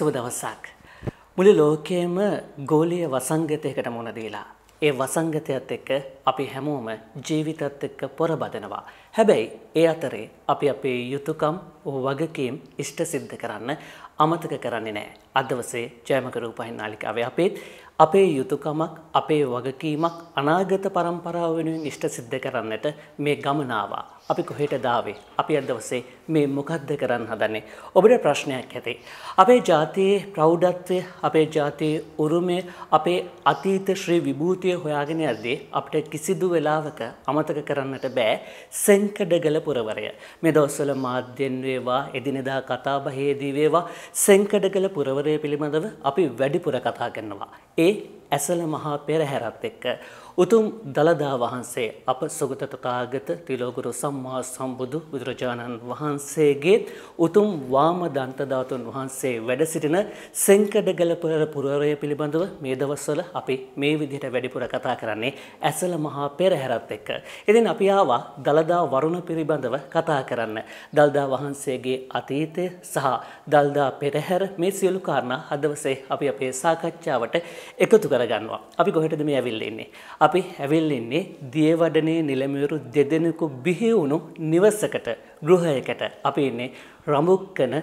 සුබ දවසක්. මුළු ලෝකයේම ගෝලීය වසංගතයකට මුණ දීලා. ඒ වසංගතයත් එක්ක අපි හැමෝම ජීවිතත් එක්ක පොරබදනවා. හැබැයි ඒ අතරේ අපි අපේ යුතුයකම් වගකීම් ඉෂ්ට සිද්ධ කරන්න අමතක කරන්නේ නැහැ. අදවසේ ජයමක රූපහින් නාලිකාවේ අපේත් අපේ යුතුයකමක් අපේ වගකීමක් අනාගත પરම්පරාව වෙනුවෙන් ඉෂ්ට සිද්ධ කරන්නට මේ ගමනාවා අපි කොහෙට දාවේ අපි අද දවසේ මේ මොකද්ද කරන්න හදන්නේ ඔබට ප්‍රශ්නයක් ඇති අපේ ජාතියේ ප්‍රෞඩත්වය අපේ ජාතියේ උරුමය අපේ අතීත ශ්‍රී විභූතිය හොයාගෙන යද්දී අපිට කිසිදු වෙලාවක අමතක කරන්නට බෑ සෙන්කඩගල පුරවරය මේ දවස්වල මාධ්‍යෙන් වේවා එදිනෙදා කතාබහේදී වේවා සෙන්කඩගල පුරවරය පිළිබඳව අපි වැඩිපුර කතා කරනවා ඒ ඒ ඇසල මහා පෙරහැරත් එක්ක උතුම් දළදා වහන්සේ අප සුගතතතාගත තිලෝගුරු සම්මා සම්බුදු බුදුරජාණන් වහන්සේගේත් උතුම් වාම දන්තධාතුන් වහන්සේ වැඩ සිටින සංකඩගලපර පුරවරය පිළිබඳව මේ දවස්වල අපි මේ විදිහට වැඩිපුර කතා කරන්නේ ඇසල මහා පෙරහැරත් එක්ක. ඉතින් අපි ආවා දළදා වරුණ පිළිබඳව කතා කරන්න. දළදා වහන්සේගේ අතීතය සහ දළදා පෙරහැර මේ සියලු කාරණා අදවසේ අපි අපේ සාකච්ඡාවට එකතු කරගන්නවා. අපි කොහෙටද මේ ඇවිල්ලා ඉන්නේ? අපි ඇවිල්ලෙන්නේ දියවඩනේ නිලමියුරු දෙදෙනෙකු බිහිවුණු නිවසකට ගෘහයකට අපි ඉන්නේ රමුක්කන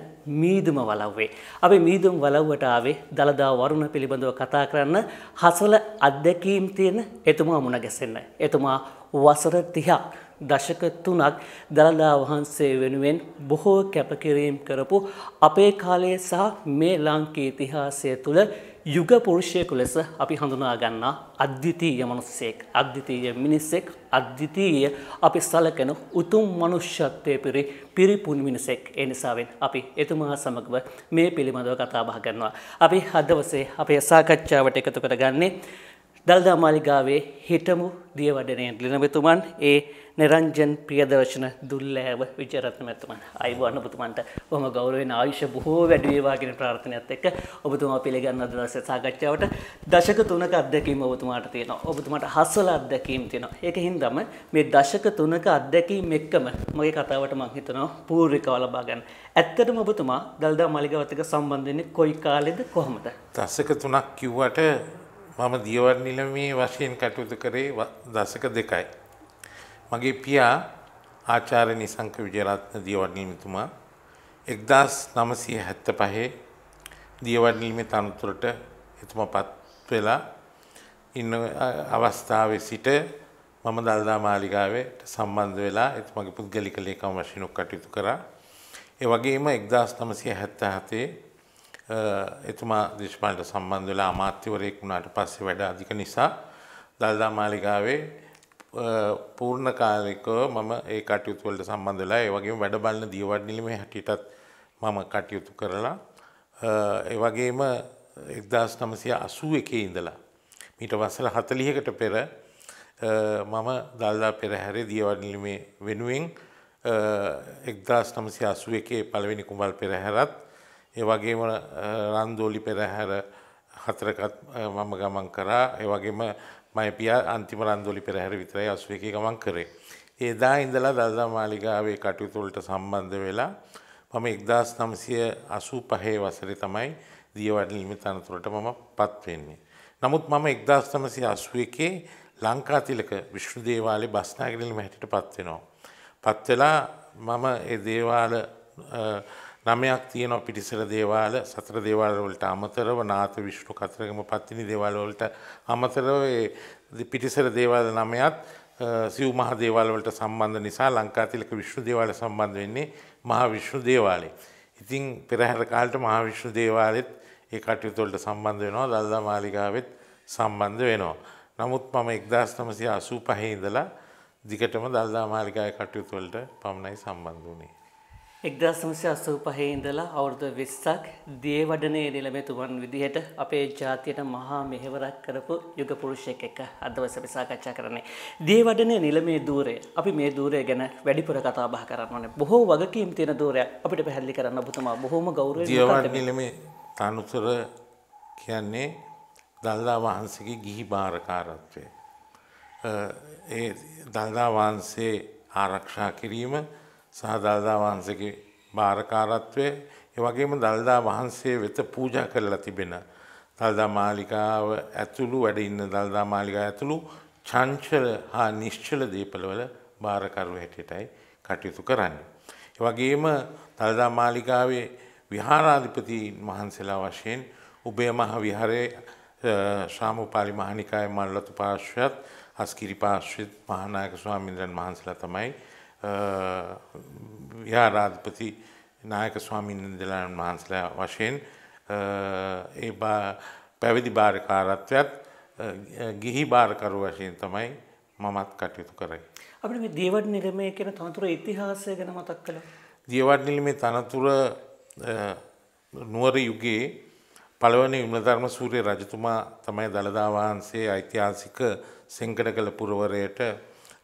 මීදුම වලව්වේ. අපි මීදුම් වලව්වට ආවේ දළදා වරුණ පිළිබඳව කතා කරන්න හසල අත්දැකීම් තියෙන එතුමා මුණ ගැසෙන්න. එතුමා වසර තිහක් දශක තුනක් දළදා වහන්සේ වෙනුවෙන් බොහෝ කැපකිරීම් කරපු අපේ කාලයේ සහ මේ ලාංකී ඉතිහාසය තුළ යුග පුරුෂයෙකු ලෙස අපි හඳුනා ගන්නා අද්විතීය මනුස්සයෙක් අද්විතීය මිනිස්සෙක් අද්විතීය අපි සලකන උතුම් මනුෂ්‍යත්වයේ පිරි පිරිපුන් මිනිසෙක් ඒ නිසාවෙන් අපි එතුමා සමගව මේ පිළිබඳව කතා බහ කරනවා අපි අදවසේ අපේ සාකච්ඡාවට එකතු කරගන්නේ දල්දා මාලිගාවේ හිටමු දියවඩනයෙන් ලිනමතුමන් ඒ නිරංජන් ප්‍රියදර්ශන දුල්ලෑව විජරත්න මැතුමන් අයිබුවන් ඔබතුමන්ට හොම ගෞරවෙන් ආයුෂ බොහෝ වැඩිවේවාගෙන ප්‍රාර්ථනයත් එක්ක ඔබතුමා පිළිගන්න දවස සාකච්ඡාවට දශක තුනක අත්දැකීම ඔබතුමාට තියෙනවා ඔබතුමාට හස්වල අත්දැකීම් තියෙනවා ඒක හින්දාම මේ දශක තුනක අත්දැකීම් එක්කම මගේ කතාවට මං හිතනවා පූර්විකව ලබා ගන්න ඇත්තටම ඔබතුමා දල්දා මාලිගාවත් එක්ක සම්බන්ධ වෙන්නේ කොයි කාලෙද කොහොමද දශක තුනක් කිව්වට මම දියවඩ නිලමේ වශයෙන් කටයුතු කරේ දශක දෙකයි. මගේ පියා ආචාර්ය නිසංක විජයරත්න දියවඩ නිලමේතුමා 1975 දියවඩ නිලමේ තනතුරට එතුමාපත් වෙලා ඉන්න අවස්ථාවේ සිට මම දල්දා මාලිගාවට සම්බන්ධ වෙලා එතුමගේ පුද්ගලික ලේකම් වශයෙන් කටයුතු කරා. ඒ වගේම 1977 එතුමා දේශපාලට සම්බන්ධ වෙලා අමාත්‍යවරයෙක් වුණාට පස්සේ වැඩ අධික නිසා දල්දා මාලිගාවේ පූර්ණ කාලිකව මම ඒ කටයුතු වලට සම්බන්ධ වෙලා ඒ වගේම වැඩ බලන දියවඩ නිලමේ හැටියටත් මම කටයුතු කරලා ඒ වගේම 1981 ඉඳලා මීට වසර 40කට පෙර මම දල්දා පෙරහැරේ දියවඩ නිලමේ වෙනුවෙන් 1981 පළවෙනි කුඹල් පෙරහැරත් ඒ වගේම රන්දෝලි පෙරහැර හතරකත් මම ගමන් කරා ඒ වගේම මම පියා අන්තිම රන්දෝලි පෙරහැර විතරයි 81 ගමන් කරේ. එදා ඉඳලා දළදා මාලිගාවේ කටයුතු වලට සම්බන්ධ වෙලා මම 1985 වසරේ තමයි දියවඩන නිමිතනතුරට මම පත් වෙන්නේ. නමුත් මම 1981 ලංකාතිලක විශ්ණු දේවාලේ බස්නාගිරිලම හැටියට පත් වෙනවා. පත් වෙලා මම ඒ දේවාල නමයක් තියෙනවා පිටිසර දේවාල සතර දේවාලවලට අමතරව නාත විශ්ණු කතරගම පත්තිනි දේවාලවලට අමතරව පිටිසර දේවාල නමයත් සිව් මහ දේවාලවලට සම්බන්ධ නිසා ලංකාතිලක විශ්ණු දේවාල සම්බන්ධ වෙන්නේ මහා විශ්ණු දේවාලේ. ඉතින් පෙරහැර කාලට මහා විශ්ණු දේවාලෙත් ඒ කටයුතු වලට සම්බන්ධ වෙනවා දල්දා මාලිගාවෙත් සම්බන්ධ වෙනවා. නමුත් මම 1985 ඉඳලා දිගටම දල්දා මාලිගාවේ කටයුතු වලට පමණයි සම්බන්ධ වුණේ. එක්දස් නමසය අසූ පහේ ඉඳලා අවුරුදු විස්සක් දේවඩනේ නිලමේතුවන් විදිහට අපේ ජාතියට මහා මෙහෙවරක් කරපු යුග පුරුෂයෙක් එක්ක අදවස අපි සාකච්ඡා කරන්නේ. දේවඩනේ නිලමේ දූරය. අපි මේ දූරය ගැන වැඩිපුර කතා බහ කරන්න ඕනේ. බොහෝ වගකීම් තියෙන දූරයක් අපිට පැහැදිලි කරන්න ඔබතුමා බොහොම ගෞරවයෙන් දේවඩ නිලමේ තනතුර කියන්නේ දල්දා වහන්සේගේ ගිහි බාරකාරත්වය. ඒ දල්දා වහන්සේ ආරක්ෂා කිරීම සහ දළදා වහන්සේගේ භාරකාරත්වය ඒ වගේම දළදා වහන්සේ වෙත පූජා කරලා තිබෙන දළදා මාලිකාව ඇතුළු වැඩ ඉන්න දළදා මාලිකාව ඇතුළු චංචල හා නිශ්චල දීපලවල භාරකරු හැටියටයි කටයුතු කරන්නේ. ඒ වගේම දළදා මාලිකාවේ විහාරාධිපතීන් වහන්සේලා වශයෙන් උබේ මහ විහාරයේ ශාමුපාලි මහනිකායේ මල්ලතු පාර්ශ්වයත් අස්කිරි පාර්ශ්වයත් මහානායක ස්වාමීන් වහන්සේලා තමයි විහාරාධපති නායක ස්වාමීන් දෙලාන් වහන්සලා වශයෙන් ඒ පැවිදි භාරකාරත්වයත් ගිහි භාරකරු වශයෙන් තමයි මමත් කටයුතු කරයි. අපිට මේ දියවඩ නිලමේ කියන තනතුර ඉතිහාසය ගැන මතක් කළා. දියවඩ නිලමේ තනතුර නුවර යුගයේ පළවනි විමලධර්ම සූර්ය රජතුමා තමයි දළදා වහන්සේ ඓතිහාසික සෙංකඩකල පුරවරයට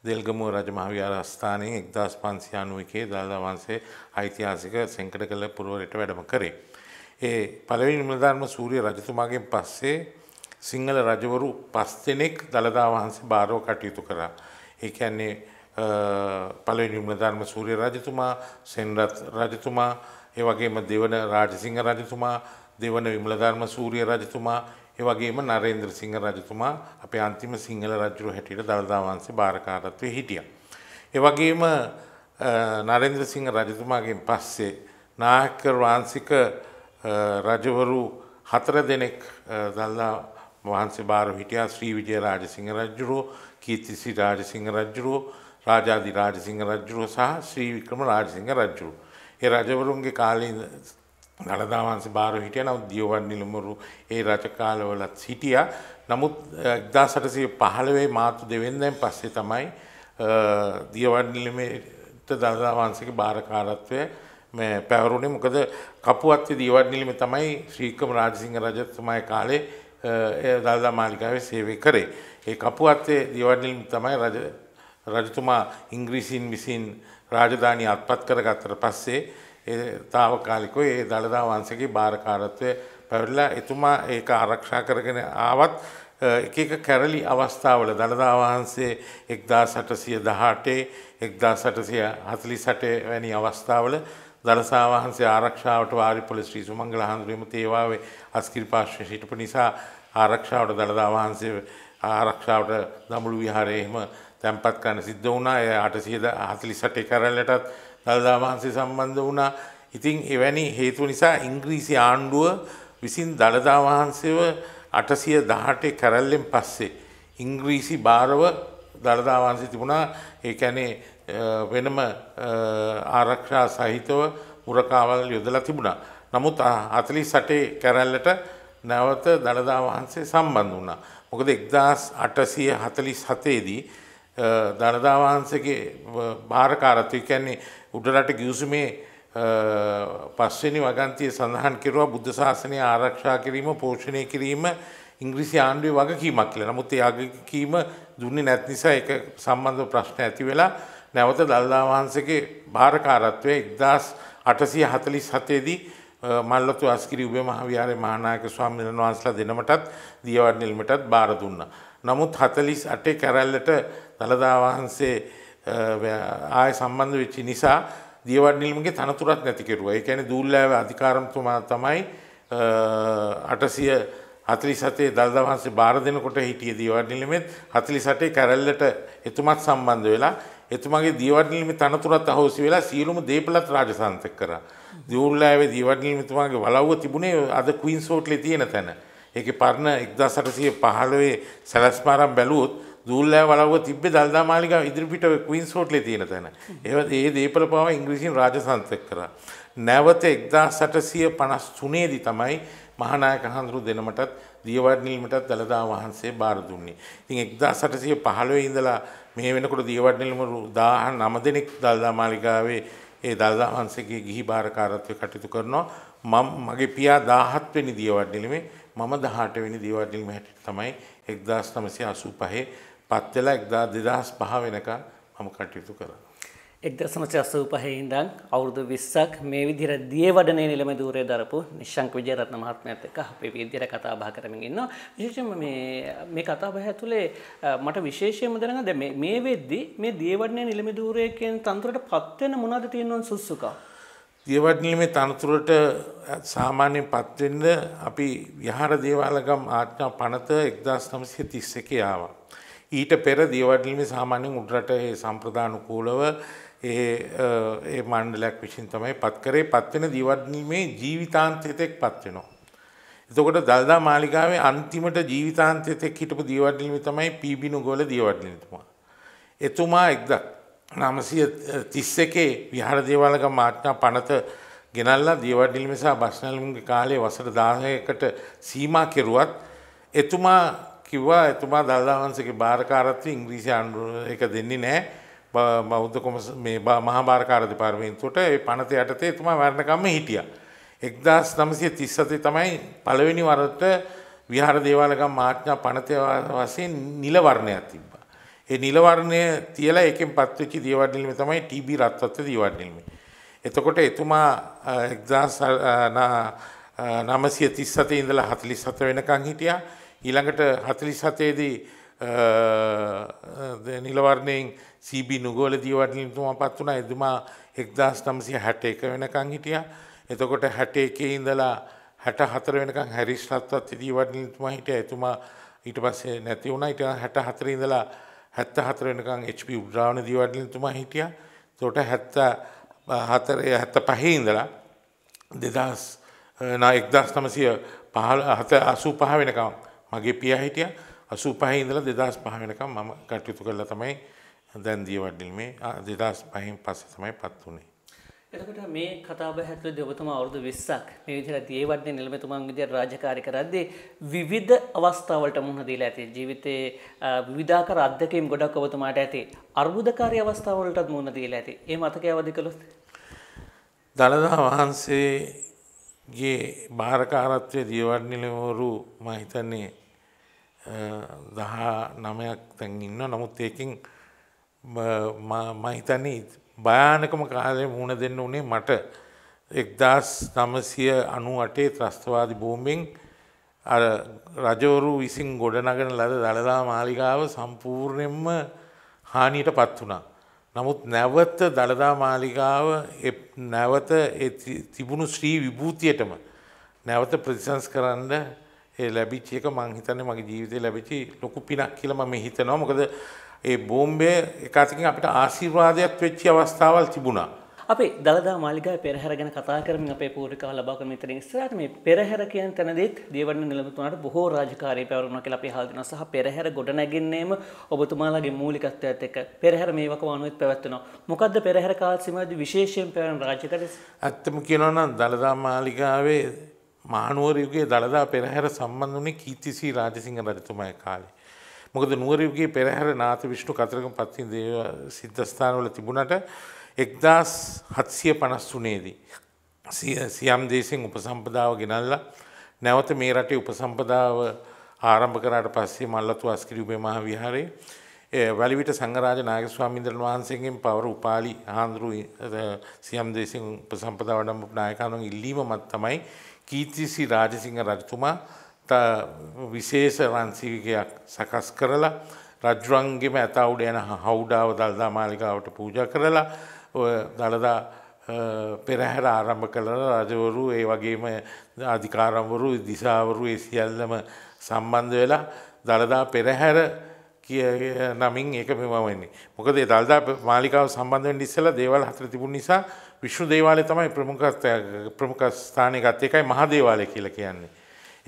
දෙල්ගමුව රජමහා විහාරස්ථානයේ 1591 දාදා වංශයේ ඓතිහාසික සෙන්කඩකල පුරවරයට වැඩම කරේ. ඒ පළවෙනි නිලධාර්ම සූර්ය රජතුමාගෙන් පස්සේ සිංහල රජවරු පස් දෙනෙක් දළදා වහන්සේ බාරව කටයුතු කරා. ඒ කියන්නේ පළවෙනි නිලධාර්ම සූර්ය රජතුමා, සෙන්රත් රජතුමා, ඒ වගේම දෙවන රාජසිංහ රජතුමා, දෙවන විමලධර්ම සූර්ය රජතුමා ඒ වගේම නරේන්ද්‍ර සිංහ රජතුමා අපේ අන්තිම සිංහල රජුරු හැටියට දළදා වහන්සේ භාරකාරත්වයේ හිටියා. ඒ වගේම නරේන්ද්‍ර සිංහ රජතුමාගෙන් පස්සේ නායක වංශික රජවරු හතර දෙනෙක් දළදා වහන්සේ බාරව හිටියා ශ්‍රී විජය රාජසිංහ රජුරෝ කීර්තිසි රාජසිංහ රජුරෝ රාජාදි රාජසිංහ රජුරෝ සහ ශ්‍රී වික්‍රම රාජසිංහ රජුරෝ. ඒ රජවරුන්ගේ කාලේ දළදාවන්ස භාර හිටිය නවත් දියවන් නිලමුරු ඒ රජකාලවලත් සිටිය නමුත් එක්දා සටසය පහළවේ මාතු දෙවෙන්දැන් පස්සේ තමයි දියවන් නිලිමට දළදාවන්සක භාරකාරත්වය පැවරුණේ මොකද කපුවත් දීවත් නිලිම තමයි ශ්‍රීකම රාජසිංහ රජතුමයි කාලේ දළදා මාලිකාවේ සේවය කරේ ඒ කපුත්තේ දීවත් නිලිම තමයි රජතුමා ඉංග්‍රීසින් විසින් රාජධානී අත්පත් කරගත්තට පස්සේ ඒ తాවකාලිකව ඒ දළදා වංශගේ බාරකාරත්වය පැවරලා එතුමා ඒක ආරක්ෂා කරගෙන ආවත් එක එක කැරලි අවස්ථාවල දළදා වහන්සේ 1818 1848 වැනි අවස්ථාවල දළසා වහන්සේ ආරක්ෂාවට වාරිපොළ ශ්‍රී සුමංගල හඳුරේම තේවාවේ අස්කිරි පාර්ශ්වයේ සිටපු නිසා ආරක්ෂාවට දළදා වහන්සේ ආරක්ෂාවට දඹුළු විහාරයේ එහෙම තැන්පත් කරන්න සිද්ධ වුණා. ඒ 848 කරලටත් දළදා වහන්සේ සම්බන්ධ වුණා. ඉතින් එවැනි හේතු නිසා ඉංග්‍රීසි ආණ්ඩුව විසින් දළදා වහන්සේව අටසිය දහටේ කැරල්ලෙන් පස්සේ ඉංග්‍රීසි භාරව දළදා වහන්සේ තිබුණා ඒ ඇනේ වෙනම ආරක්ෂා සහිතව මුරකාවල් යොදලා තිබුණා. නමුත් අතලි සටේ කැරැල්ලට නැවත දළදා වහන්සේ සම්බන්ධ වුණා. මොකද එක්දස් අටසිය හතලි සතේදී දළදා වහන්සේගේ භාරකාරත්වය කියන්නේ උඩරට ගිවිසුමේ පස්වෙනි වගන්තිය සඳහන් කෙරුවා බුද්ධ ශාසනය ආරක්ෂා කිරීම පෝෂණය කිරීම ඉංග්‍රීසි ආණ්ඩුවේ වගකීමක් කියලා. නමුත් ඒ වගකීම දුන්නේ නැති නිසා ඒක සම්බන්ධව ප්‍රශ්න ඇති වෙලා නැවත දල්දා වහන්සේගේ භාරකාරත්වය 1847 දී මල්ලතු අස්කිරි උබේ මහවිහාරයේ මහානායක ස්වාමීන් වහන්සේලා දෙනමටත් දියවඩ නිල්මටත් බාර දුන්නා. නමුත් 48 කැරැල්ලට දලදා වහන්සේ ආය සම්බන්ධ වෙච්චි නිසා දියවඩ නිල්මගේ තනතුරත් නැතිකරුවා ඒ කියන්නේ දූල්ලෑව අධිකාරම්තුමා තමයි අටසිය හතලි සතේ දල්දා වහන්සේ බාර දෙනකොට හිටිය දියවඩ නිලමෙත් හතලි සටේ කැරල්ලට එතුමත් සම්බන්ධ වෙලා එතුමගේ දියවඩ නිලමේ තනතුරත් අහෝසි වෙලා සියලුම දේපලත් රාජසන්තක කරා. දියුල්ලාවේ දියවඩ නිලමතුමාගේ වලව්ව තිබුණේ අද ක්වීන්ස් හෝටලේ තියෙන තැන. ඒකේ පරණ 1815 සැලැස්මාරම් බැලුවොත් දූල්ලෑ වලව තිබ දල්දා මාලික ඉදිරිපිට කීන්ස් හෝටලේ තියෙන තැන. ඒව ඒ දේපල පාව ඉංග්‍රීසින් රාජසන්තක කරා. නැවත එක්දා සටසිය පනස් තුනේදි තමයි මහනායක හඳුරු දෙනමටත් දියවඩනිල්මටත් දළදා වහන්සේ බාර දුන්නේ. ඉතින් එක්දා සටසිය පහළොවේ ඉඳලා මේ වෙනකොට දියවඩනිල්ම දාහන් නම දෙනෙක් දල්දා මාලිකාවේ ඒ දල්දා වහන්සේගේ ගිහි භාරකාරත්වය කටයුතු කරනවා. මම මගේ පියා 17 වෙනි දියවඩනිල්මේ මම 18 වෙනි දියවඩනිල්ම හැටියට තමයි 1985 පත්වෙලා එක්දා දෙදහස් පහ වෙනකා මම කටයුතු කර. එක්දසමච අසූ පහහින්දන් අවුරුදු විස්සක් මේ විදිර දියවඩනේ නිලම දූරය දරපු නිශංක විජයරත්න මහත්මයත් එක්ක අපේ විදිර කතා බහ කරමින් ඉන්නවා. විශේෂයෙන්ම මේ මේ කතා බහ ඇතුලේ මට විශේෂයෙන්ම දැනගන්න දැන් මේ වෙද්දි මේ දියවඩනේ නිලම දූරය කියන තන්ත්‍රයට පත් වෙන මොනවද තියෙනවද සුසුකා? දියවඩනේ තනතුරට සාමාන්‍යයෙන් පත් වෙන්න අපි විහාර දේවාලගම් ආඥා පනත 1931 ආවා. ඊට පෙර දියවඩලමි සාමාන්‍යෙන් උඩරට ඒ සම්ප්‍රධානුකූලව ඒ මණ්ඩලයක් විසින් තමයි පත්කරේ පත්වෙන දිවඩනීමේ ජීවිතාන්තයතෙක් පත්වෙනවා. එතකොට දල්දා මාලිකාවේ අන්තිමට ජීවිතාන්තයතෙක් හිටපු දිවඩලිමි තමයි පිබිනු ගොල දිවඩලිතුමා. එතුමා එක්ද නමසය තිස්ස එකේ විහාර දේවාලක මාට්නා පනත ගෙනල්ලා දිවඩිල්මිසා බස්නැලුම්ගේ කාලේ වසට දාහයකට සීමා කෙරුවත් එතුමා කිව්වා එතුමා දල්දා වහන්සේගේ භාරකාරත්ව ඉංග්‍රීසි ආණ්ඩුව එක දෙන්නේ නැහැ බෞද්ධ කොමස මේ මහා භාරකාර දෙපාර්තමේන්තුවට ඒ පනත යටතේ එතුමා මරණකම්ම හිටියා 1937 තමයි පළවෙනි වරට විහාර දේවාලගම් මාඥා පනත වශයෙන් නිල වර්ණයක් තිබ්බා ඒ නිල වර්ණය තියලා ඒකෙන් පත්වෙච්ච දේවාඩ නිලමේ තමයි ටීබී රත්වත්ත දේවාඩ නිලමේ එතකොට එතුමා 1937 ඉඳලා 47 වෙනකන් හිටියා ඊළඟට හතලි සතේදී නිලවරණයෙන් සීබි නුගෝල දීවටලින්තුම පත් වුණා එතුමා එක්දස් නමසිය හැට එක වෙනකං හිටිය එතකොට හැට එකේ ඉඳලා හැට හතර වෙනකං හැරිස් රත්වත් දීවටලින්තුමා හිටිය එතුමා ඊට පස්සේ නැති වුණා ඊට හැට හතර ඉඳලා හැත්ත හතර වෙනකං HP උද්‍රාවණ දීවටලින්තුමා හිටිය තොට හැත්ත හතරය හැත්ත පහේ ඉඳලා දෙදස් එක්දස් නමසිය පහල හත අසූ පහ වෙනකම් මගේ පියා හිටිය අසු පහ ඉඳලා දෙදස් පහ වෙනකම් මම කටයුතු කරලා තමයි දැන් දියවඩිල්මේ දෙදස් පහින් පස්ස තමයි පත් වුණේ. එතකොට මේ කතාබ හැතුල දෙවතම අවුරුදු විස්සක් මේ විදිහට දියවඩනේ නිලමෙතුමන් විදිහට රාජකාරී කරද්දී විවිධ අවස්ථාවලට මුහුණ දීලා ඇති ජීවිතයේ විවිධාකාර අත්දැකීම් ගොඩක් ඔබතුමාට ඇති අර්බුදකාරී අවස්ථාවලටත් මුහුණ දීලා ඇති. ඒ මතකය අවදි කළොත් දළදා වහන්සේගේ භාරකාරත්වය දියවඩනිලවරු මහිතන්නේ දහා නමයක් තැන් ඉන්න නමුත් ඒකින් මහිතන්නේ භයානකම කාලය මුණ දෙන්න උනේ මට එක්දස් නමසිය අනු අටේ ත්‍රස්තවාදි බෝම්බෙන් අර රජෝරු විසින් ගොඩනගෙන ලද දළදා මාලිගාව සම්පූර්ණයෙන්ම හානියට පත් වුණා. නමුත් නැවත දළදා මාලිගාව නැවත තිබුණු ශ්‍රී විභූතියටම නැවත ප්‍රතිසංස් කරන්න ඒ ලැබිච්ච එක මං හිතන්නේ මගේ ජීවිතේ ලැබිච්ච ලොකු පිනක් කියලා මම හිතනවා. මොකද ඒ බෝම්බේ එක අතකින් අපිට ආශිර්වාදයක් වෙච්ච අවස්ථාවල් තිබුණා. අපේ දළදා මාලිගා පෙරහැර ගැන කතා කරමින් අපේ පූර්විකාව ලබා ගන්න මෙතන ඉස්සරහට මේ පෙරහැර කියන තැනදීත් දේවන්න නිලමතුමාට බොහෝ රාජකාරී පැවරුණා කියලා අපි අහගෙන සහ පෙරහැර ගොඩ නැගින්නේම ඔබතුමාලාගේ මූලිකත්වයත් එක්ක පෙරහැර මේ වක වනුවෙත් පැවැත්වෙනවා මොකද්ද පෙරහැර කාල සීමාවේදී විශේෂයෙන් පැවරෙන රාජකාරී ඇත්තම කියනවා නම් දළදා මාලිගාවේ මානුවරයුගේ දළදා පෙරහැර සම්බන්ධ වනේ කීතිසී රාජසිංහ රජතුමය කාලේ. මොකද නුවරයුගේ පෙරහැර නාත විෂ්ණු කතරක පත්ති දේව සිද්ධස්ථානවල තිබුණට එක්දස් හත්සිය පනස්තුනේදී. සියම් දේශෙන් උපසම්පදාව ගෙනල්ලා නැවත මේ රටේ උපසම්පදාව ආරම්භ කරාට පස්සේ මල්ලතු අස්කිරියුබේ මහ විහාරයේ වැලිවිට සංඝරාජ නායකස්වාමීන්ද්‍රන් වහන්සේගෙන් පවර උපාලි ආන්දරු සියම් දේශින් උපසම්පදා වඩම්පු නායකයන් ඉල්ලීම මත තමයි කීතිසි රාජසිංහ රජතුමා විශේෂ රන්සිවිකයක් සකස් කරලා රජ්ජුවන්ගේම ඇතවුඩ යන හවුඩාව දල්දා මාලිකාවට පූජ කරලා දළදා පෙරහැර ආරම්භ කළ රජවරු ඒ වගේම අධිකාරම්වරු දිසාවරු ඒ සියල්ලම සම්බන්ධ වෙලා දළදා පෙරහැර කිය නමින් ඒක මෙමවෙන්නේ මොකද දල්දා මාලිකාව සම්බන්ධෙන් ඉස්සලා දේවල් හතර තිබුණ නිසා විශ්ව දේවාලය තමයි ප්‍රමුඛ ප්‍රමුඛ ස්ථානයකත් එකයි මහදේවාලය කියලා කියන්නේ.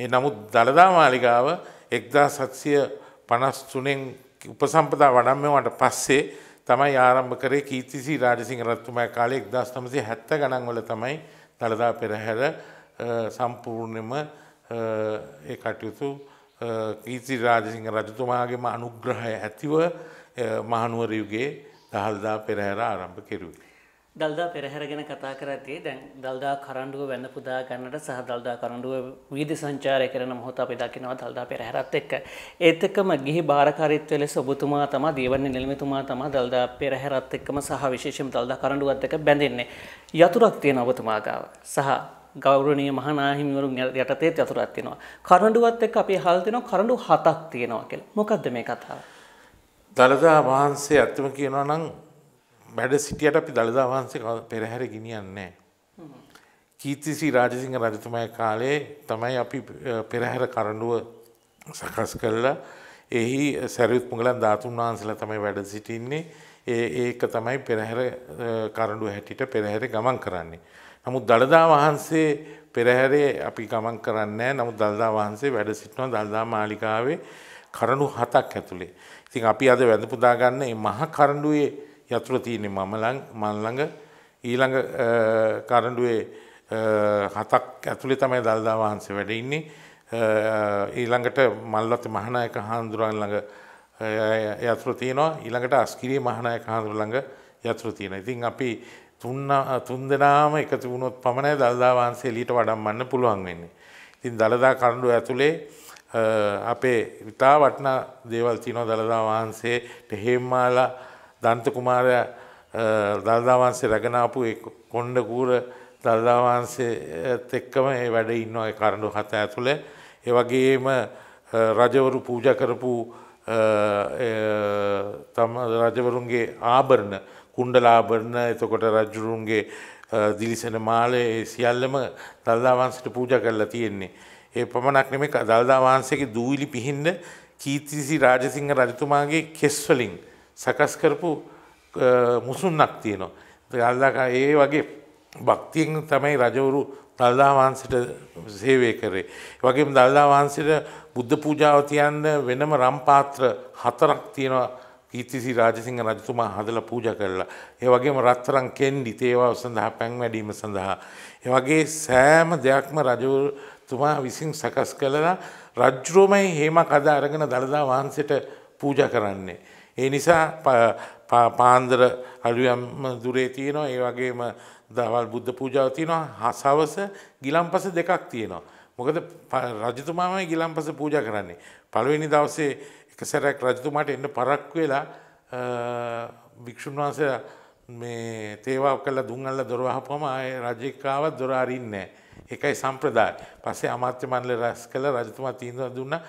ඒ නමුත් දළදා මාලිගාව එක්දා සත්සිය පනස් තුනෙන් උපසම්පදා වඩම්මවට පස්සේ තමයි ආරම්භ කරේ කීර්තිසි රාජසිංහ රත්තුමා කාලේ 1970 ගණන් වල තමයි දළදා පෙරහැර සම්පූර්ණයෙන්ම ඒ කටයුතු කීර්ති රාජසිංහ රජතුමාගේම අනුග්‍රහය ඇතිව මහනුවර යුගයේ දහල්දා පෙරහැර ආරම්භ කෙරුවේ. දල්දා පෙරහැර ගැන කතා කරද්දී දැන් දල්දා කරඬුව වැඳ පුදා ගන්නට සහ දල්දා කරඬුව වීදි සංචාරය කරන මොහොත අපි දකිනවා දල්දා පෙරහැරත් එක්ක. ඒත් එක්කම ගිහි භාරකාරීත්වය ලෙස ඔබතුමා තමයි දේවන්නේ නිලමේතුමා තමයි දල්දා පෙරහැරත් එක්කම සහ විශේෂයෙන්ම දල්දා කරඬුවත් එක්ක බැඳෙන්නේ. යතුරක් තියෙන ඔබතුමා ගාව සහ ගෞරවනීය මහානාහිමිවරුන් යටතේ යතුරක් තියෙනවා. කරඬුවත් එක්ක අපි හල් දෙනවා කරඬු හතක් තියෙනවා කියලා. මොකද්ද මේ කතාව? දලදා වහන්සේ අත්‍යම කියනවා නම් වැඩ සිටියට අපි දළදා වහන්සේ පෙරහැර ගිනියන්නේ. කීතිසි රාජසිංහ රජතුමය කාලේ තමයි අපි පෙරහැර කරඩුව සකස් කරලා එහි සැරයුත් මුගලන් ධාතුන් වහන්සලා තමයි වැඩ සිටින්නේ ඒක තමයි පෙරහැර කරඩු හැටිට පෙරහැර ගමන් කරන්නේ. නමුත් දළදා වහන්සේ පෙරහැරේ අපි ගමන් කරන්නේ නමුත් දළදා වහන්සේ වැඩ සිටිනවා දළදා මාලිකාවේ කරණු හතක් ඇතුළේ. ඉතින් අපි අද වැඳපුදා ගන්න මේ මහ කරඬුවේ යතුර තියෙන්නේ මම මන් ළඟ ඊළඟ කරඬුවේ හතක් ඇතුලේ තමයි දල්දා වහන්සේ වැඩ ඉන්නේ ඊළඟට මල්වත මහානායක හාමුදුරන් ළඟ යතුරු තියෙනවා ඊළඟට අස්කිරිය මහානායක හාමුදුර ළඟ යතුරු තියෙනවා. ඉතින් අපි තුන්න තුන් දෙනාම එකතු වුණොත් පමණයි දල්දා වහන්සේ එළියට වඩම්මන්න පුළුවන් වෙන්නේ. ඉතින් දලදා කරඬුව ඇතුලේ අපේ ඉතා වටිනා දේවල් තියෙනවා දලදා වහන්සේට හේම්මාලා දන්ත කුමාරය දල්දාවන්සේ රැගෙනාපු කොණ්ඩ කූර දල්දාවන්සේ එක්කම ඒ වැඩ ඉන්න ඔය කරඩු හත ඇතුළේ ඒ වගේම රජවරු පූජ කරපු තම රජවරුන්ගේ ආභරණ කුණ්ඩලාභරණ එතකොට රජරුන්ගේ දිලිසෙන මාලය සියල්ලම දල්දාවන්සට පූජ කරලා තියෙන්නේ. ඒ පමණක් නෙමේ දල්දාවහන්සේගේ දූවිලි පිහින්න කීතිසි රාජසිංහ රජතුමාගේ කෙස්වලින්. සකස් කරපු මුසුන්නක් තියෙනවා. ගල්ලා ඒ වගේ භක්තියෙන් තමයි රජවරු දල්දා වහන්සට සේවය කරේ. වගේ දල්දා වහන්සට බුද්ධ පූජාව තියන්න වෙනම රම්පාත්‍ර හතරක් තියෙනවා ඊතිසි රාජසිංහ රජතුමා හදල පූජ කරලා. ඒ වගේම රත්තරන් කෙන්ඩි තේවා සඳහා පැන් වැඩීම සඳහා. ඒ වගේ සෑම දෙයක්ම රජතුමා විසින් සකස් කළලා රජ්ජුවමයි හෙම කද අරගෙන දළදා වහන්සට පූජ කරන්නේ. ඒ නිසා පාන්දර අලුයම් දුරේ තියෙනවා ඒ වගේම දවල් බුද්ධ පූජාව තියෙනවා හසවස ගිලම්පස දෙකක් තියෙනවා. මොකද රජතුමාමයි ගිලම්පස පූජා කරන්නේ. පළවෙනි දවසේ එක සැරයක් රජතුමාට එන්න පරක්කු වෙලා භික්ෂුන් වහන්සේලා මේ තේවා කළා දුන් අල්ල දොර වහපුවම ආයේ රජෙක්කාවත් දොර අරින්නේ නැහැ. ඒකයි සම්ප්‍රදාය. පස්සේ අමාත්‍ය මණ්ඩල රැස් කළ රජතුමා තීන්දුව දුන්නා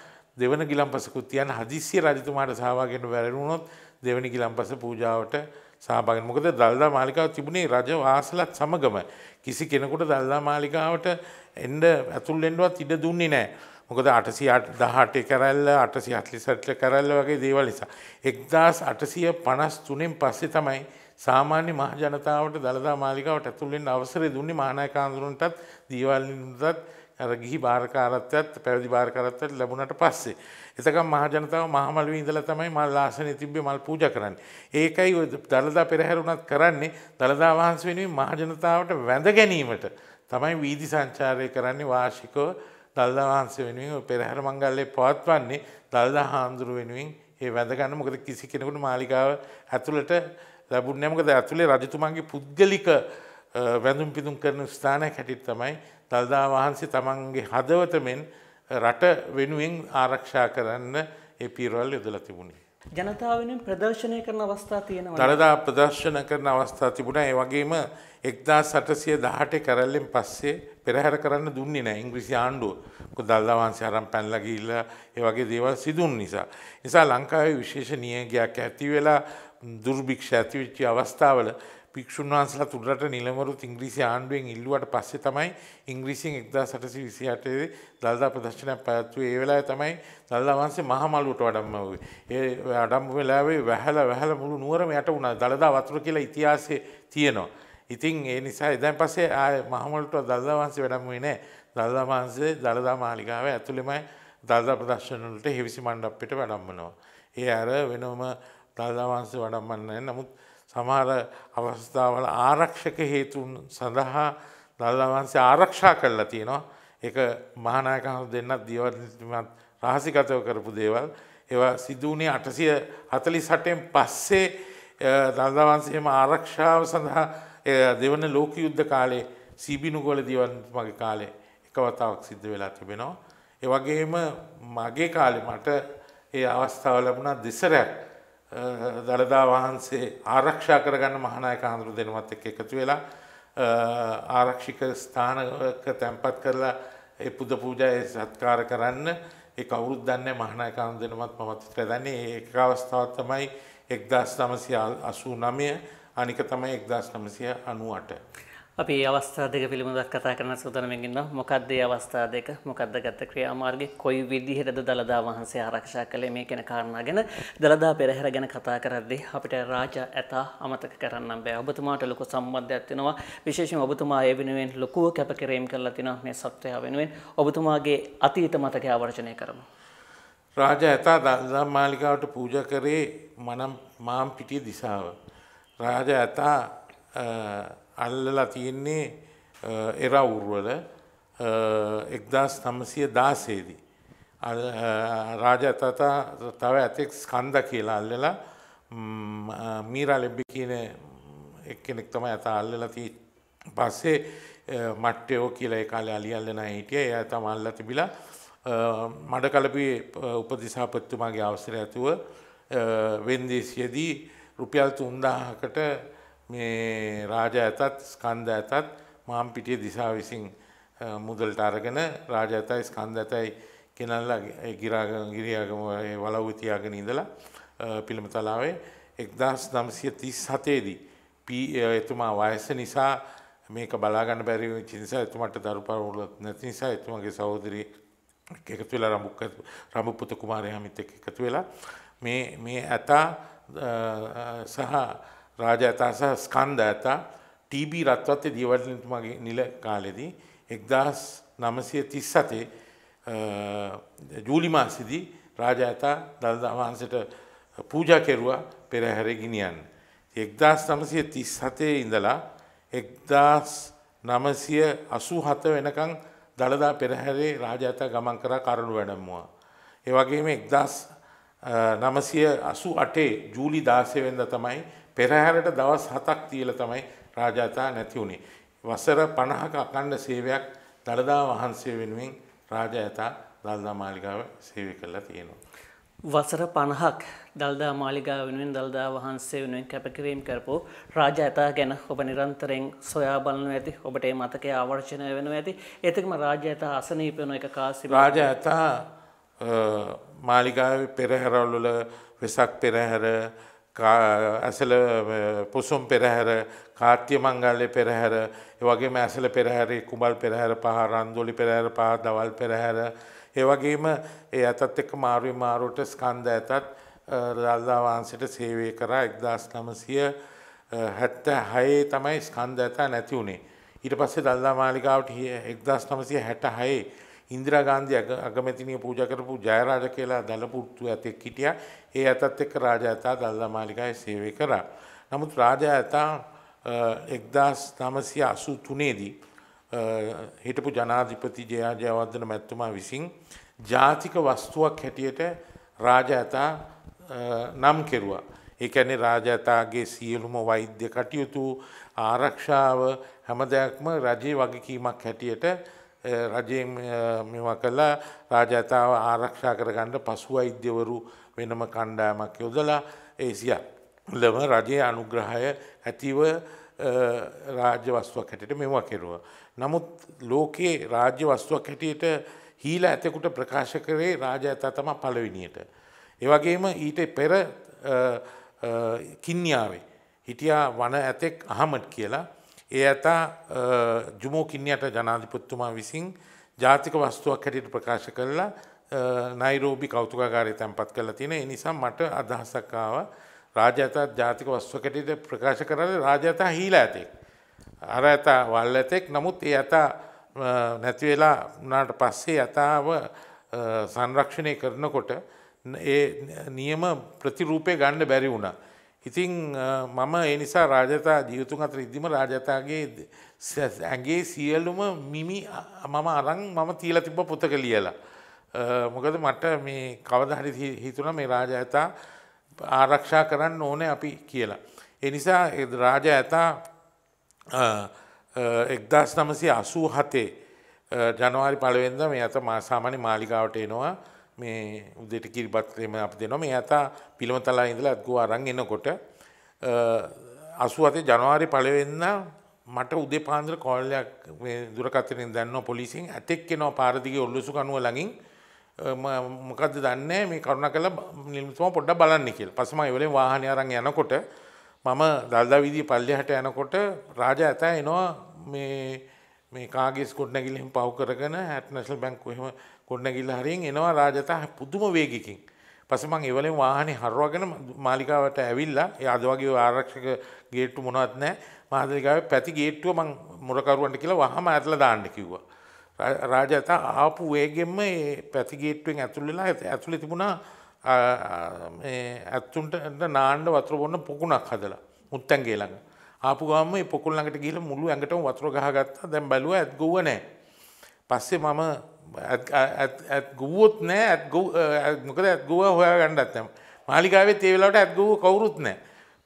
දෙවන ගිලම්පසකුත් තියන් හදිස්සිය රජතුමාට සහභාගීවෙන්න බැරිුණොත් දෙවනි ගිලම්පස පූජාවට සහභාගී මොකද දල්දා මාලිකාව තිබුණේ රජ වාසලත් සමගම කිසි කෙනෙකුට දල්දා මාලිකාවට එන්න ඇතුල් වෙන්නවත් ඉඩ දුන්නේ නැහැ. මොකද 818 කරල්ල 848 කරල්ල වගේ දේවල් නිසා 1853න් පස්සේ තමයි සාමාන්‍ය මහ ජනතාවට දළදා මාලිකාවට ඇතුල් වෙන්න අවසරය දුන්නේ මහානායක ආන්දෝලනටත් දීවල් නිරුද්ධත් අර ගිහි භාරකාරත්වයත් පැවිදි භාරකාරත්වයත් ලැබුණට පස්සේ. එතකම් මහජනතාව මහමළුවේ ඉඳලා තමයි මල් ආසනේ තිබ්බේ මල් පූජා කරන්නේ. ඒකයි ඔය දළදා පෙරහැරුණත් කරන්නේ දළදා වහන්සේ වෙනුවෙන් මහජනතාවට වැඳ ගැනීමට තමයි වීදි සංචාරය කරන්නේ වාර්ෂිකව දළදා වහන්සේ වෙනුවෙන් පෙරහැර මංගල්‍යය පවත්වන්නේ දළදා හාමුදුරුව වෙනුවෙන් ඒ වැඳ ගන්න මොකද කිසි කෙනෙකුට මාලිකාව ඇතුළට ලැබුණේ නැහැ මොකද ඇතුළේ රජතුමාගේ පුද්ගලික වැඳුම් පිදුම් කරන ස්ථානයක් හැටිත් තමයි දල්දා වහන්සේ තමන්ගේ හදවත මෙන් රට වෙනුවෙන් ආරක්ෂා කරන්න ඒ පිරවල් යොදලා තිබුණේ. ජනතාවෙන් ප්‍රදර්ශනය කරන අවස්ථා තියෙනවා. දළදා ප්‍රදර්ශන කරන අවස්ථා තිබුණා. ඒ වගේම 1818 කරල්ලෙන් පස්සේ පෙරහැර කරන්න දුන්නේ නැහැ ඉංග්‍රීසි ආණ්ඩුව. මොකද දළදා වංශය ආරම්භ පැනලා ගිහිල්ලා ඒ වගේ දේවල් සිදුන් නිසා. නිසා ලංකාවේ විශේෂ නියගයක් ඇති වෙලා දුර්භික්ෂ ඇති වෙච්ච අවස්ථාවල භික්ෂන් වහන්සලා තුරට නිලමරුත් ඉංග්‍රීසි ආණ්ඩුවෙන් ඉල්ලුවට පස්සේ තමයි ඉංග්‍රීසින් එක්දා සටසි විසිහටේ දල්දා ප්‍රදර්ශනයක් පැත්වේ ඒ වෙලා තමයි දල්දාවන්සේ මහමලුවට වඩම්ම වූ. ඒ අඩම් වෙලාවේ වැහල වැහල මුළු නුවරම යට වුණා දළදා වතුර කියලා ඉතිහාසය තියෙනවා. ඉතින් ඒ නිසා එදැන් පසේ ආය මහමලට දල්දාවන්සේ වැඩම්ුවේ නෑ දල්දාමාන්සේ දළදා මාලිකාව ඇතුළෙමයි දල්දා ප්‍රදර්ශනලට හිවිසි මණ්ඩප්පිට වැඩම්මනවා. ඒ අර වෙනම දල්දාවන්සේ වඩම්මන්න නමුත් සමහර අවස්ථාවල ආරක්ෂක හේතුන් සඳහා දල්ලවන්සේ ආරක්ෂා කරලා තියෙනවා එක මහනායකහු දෙන්නත් දියවත්මත් රහසිකතව කරපු දේවල් ඒවා සිදුවනේ අටසිය හතලි සටෙන් පස්සේ දල්දවන්සේම ආරක්ෂාව සඳහා දෙවන ලෝක යුද්ධ කාලේ සීබිනු ගොල දිවන් මගේ කාලේ එකවතාවක් සිද්ධ වෙලා තිබෙනවා. ඒවගේම මගේ කාලෙ මට ඒ අවස්ථාව ලැබුණා දෙසරයක් දළදා වහන්සේ ආරක්ෂා කරගන්න මහනායක හඳුරු දෙනවත් එක් එකතු වෙලා ආරක්ෂික ස්ථානක තැන්පත් කරලා ඒ පුද පූජය සත්කාර කරන්න ඒ කවුරුත් දන්නේ මහනායක හඳුරු දෙනවත් මමත් විතර දන්නේ ඒක අවස්ථාවක් තමයි 1989 අනික තමයි 1998 අපි අවස්ථා දෙක පිළිබඳව කතා කරන සූදානමින් ඉන්නවා. මොකද්ද මේ අවස්ථා දෙක? මොකද්ද ගත ක්‍රියාමාර්ගය? කොයි විදිහටද දලදා වහන්සේ ආරක්ෂා කළේ මේ කියන කාරණා ගැන දලදා පෙරහැර ගැන කතා කරද්දී අපිට රාජා ඇතා අමතක කරන්න බෑ. ඔබතුමාට ලොකු සම්බන්ධයක් වෙනවා. විශේෂයෙන් ඔබතුමා ඒ වෙනුවෙන් ලොකුව කැපකිරීම කළා තිනවා මේ සත්‍යය වෙනුවෙන්. ඔබතුමාගේ අතීත මතකය ආවර්ජනය කරමු. රාජා ඇතා දලදා මාලිකාවට පූජා කරේ මනම් මාම් පිටිය දිසාව. රාජා ඇතා අල්ලලා තියෙන්නේ එරවුර්වල එක්දස් තමසිය දාසේදී. රාජතතා තව ඇතෙක් ස්කන්ද කියලා අල්ලලා මීරා ලෙබ්බි කියන එක්කෙනෙක් තම ඇත අල්ලලා ති පස්සේ මට්ටයෝ කියලා කාල අලි අල්ලන හිටිය එය තම අල්ල තිබිලා මඩ කලපි උපදිසාපත්තුමාගේ අවසර ඇතුව වෙන්දේසියදී රුපියල් තුන්දාහකට මේ රාජ ඇතත් ස්කන්ධ ඇතත් මාම්පිටිය දිසා විසින් මුදල්ට අරගෙන රාජ ඇතයි ස්කන්ධ ඇතයි කෙනල්ලා ගිරාගම ගිරියාගම වලව්ව තියාගෙන ඉඳලා පිළිම තලාවේ එක්දස් නම්සිය තිස් හතේදී පී එතුමා වයස නිසා මේක බලාගන්න බැරි චිනිසා එතුමට දරුපරුලත් නැති නිසා එතුමගේ සහෝදරී එකතු වෙලා රඹුක් රඹපුත කුමාරයා මිත් එක්ක එකතු වෙලා මේ මේ ඇතා සහ රාජඇතා සහ ස්කන්ධ ඇතා TB රත්වත්තේ දීවටලතුමගේ නිල කාලෙදී එක්දස් නමසය තිස් සතේ ජූලිමාසිදී රාජඇතා දළදා වහන්සට පූජා කෙරුවා පෙරහැර ගිනියන්. එක්දස් නමසය තිස් සතේ ඉඳලා එක්දස් නමසය අසු හත වෙනකං දළදා පෙරහැරේ රාජඇතා ගමන් කර කරුණු වැඩම්වා. ඒවගේම එක්දස් නමසය අසු අටේ ජූලි දාසයවෙන්ද තමයි පෙරහැරට දවස් 7ක් තියලා තමයි රාජාතා නැති වුණේ. වසර 50ක අඛණ්ඩ සේවයක් දළදා වහන්සේ වෙනුවෙන් රාජාතා දළදා මාලිගාව සේවය කළා තියෙනවා. වසර 50ක් දළදා මාලිගාව වෙනුවෙන් දළදා වහන්සේ වෙනුවෙන් කැපකිරීම කරපු රාජාතා ගැන ඔබ නිරන්තරයෙන් සොයා බලනු ඇති. ඔබට ඒ මතකය ආවර්ජනය වෙනු ඇති. ඒතකම රාජාතා අසනීප වෙන එක කාසි රාජාතා මාලිගාවේ පෙරහැරවල වෙසක් පෙරහැර ඇසල පොසුම් පෙරහැර කාර්තිය මංගල්ලය පෙරහැර වගේම ඇසල පෙරහැරේ කුමල් පෙරහැර පහ රන්දොලි පෙරහැර පහ දවල් පෙරහැර ඒවගේම ඒ ඇතත් එක්ක මාරුවි මාරුවට ස්කන්ද ඇතත් රල්දා වහන්සට සේවය කරා එක්දස් නමසිය හැත්ත හයේ තමයි ස්කන්ද ඇතා නැති වුණේ ඊට පස්සේ දල්දා මාලිකාවට එක්දස් නමසිය හැට හයේ ඉන්දිරා ගාන්ධි අගමැතිනිය පූජ කරපු ජයරාජ කියලා දළපුට්ටු ඇතෙක් හිටිය ඒ ඇතත් එක්ක රාජඇතා දල්ලා මාලිකයි සේවය කරා. නමුත් රාජඇතා එක්දස් නමසය අසු තුනේදී හිටපු ජනාධිපති ජයා ජයවර්ධන මැත්තුමා විසින් ජාතික වස්තුවක් හැටියට රාජඇතා නම් කෙරුවා. ඒකැනෙ රාජඇතාගේ සියලුම වෛද්‍ය කටයුතු ආරක්ෂාව හැම දෙයක්ම රජයේ වගකීමක් හැටියට රජයෙන් මෙම කළා රාජතාව ආරක්ෂා කරගන්න පසු අෛද්‍යවරු වෙනම කණ්ඩායමක් යොදලා ඒසිය ලම රජයේ අනුග්‍රහය ඇතිව රාජ්‍ය වස්තුවක් හැටියට මෙවා කෙරුව. නමුත් ලෝකයේ රාජ්‍ය වස්තුවක් හැටියට හීලා ඇතෙකුට ප්‍රකාශ කරේ රාජ ඇතා තම පලවිනියට. ඒවගේම ඊට පෙර කින්්ඥාවේ හිටියා වන ඇතෙක් අහමට කියලා ඒ ඇතා ජුමෝකින්නයට ජනාධිපත්තුමා විසින් ජාතික වස්තුවක් හැටියට ප්‍රකාශ කරලා නයිරෝබි කෞතුකාකාරය තැන්පත් කරලා තියෙන නිසා මට අදහසක්කාව රාජාතත් ජාතික වස්තුවකටට ප්‍රකාශ කරල රාජාතා හීලා ඇතෙක්. අර ඇතා වල් ඇතෙක් නමුත් ඒ ඇතා නැතිවෙලා වනාට පස්සේ ඇතාව සංරක්ෂණය කරනකොට ඒ නියම ප්‍රතිරූපය ගණ්ඩ බැරි වුණා. ඉතිං මම ඒ නිසා රාජතා දියුතුන් අතර ඉදිම රාජතාගේ ඇගේ සියල්ලුම මිමි මම අරං මම තිීල තිබ පොතක ලියලා. මොකද මට මේ කවදහරි හිතුන මේ රාජයතා ආරක්ෂා කරන්න ඕන අපි කියලා. එනිසා රාජ ඇතා එක්දස් නමසි අසූ හතේ ජනවාරි පළවෙන්ද මේ ඇත මා සාමාන්‍ය මාලිකාවට එනවා මේ උදේට කිරිපත්ම අපි දෙනවා මේ ඇතා පිළමතලා ඉඳලා අත්ගුව අරන් එනකොට අසු අතේ ජනවාරි පලවෙන්න මට උදේ පාන්දර කෝල්ලයක් දුරකතරෙන් දන්න පොලිසින් ඇතෙක් එනවා පාරදිගේ ඔල්ලුසු කනුව ළඟින් මොකද දන්නේ මේ කරුණ කළ නිල්මතුම පොඩ්ඩක් බලන්න කියලා. පස්සේ මම ඒවලේ වාහනේ අරන් යනකොට මම දල්දා වීදිය පල්ලෙහාට යනකොට රාජා ඇතා එනවා මේ මේ කාගේ ස්කොඩ් නැගිලි පහු කරගෙන හැට් නැෂනල් බැංකුව එහෙම ගොඩනැගිල්ල හරියෙන් එනවා රාජතා පුදුම වේගකින්. පස්සේ මං ඒවලෙන් වාහනේ හරවගෙන මාලිකාවට ඇවිල්ලා ඒ අද වගේ ආරක්ෂක ගේට්ටු මොනවත් නැහැ. මාලිකාවේ පැති ගේට්ටුව මං මුරකරුවන්ට කියලා වහම ඇරලා දාන්න කිව්වා. රාජතා ආපු වේගෙම ඒ පැති ගේට්ටුවෙන් ඇතුල් වෙලා ඇතුලේ තිබුණා මේ ඇත්තුන්ට නාන්න වතුර බොන්න පොකුණක් හදලා මුත්තැන්ගේ ළඟ. ආපු ගාම මේ පොකුල් ළඟට ගිහලා මුළු ඇඟටම වතුර ගහගත්තා. දැන් බැලුවා ඇත් ගොව්ව නැහැ. පස්සේ මම ගුවොත් නෑ ඇත්මකද ඇත් ගුව හොයා ගණ්ඩත්නම මාලිකාවේ තේවෙලාට ඇත් ගුව කවුරුත් නෑ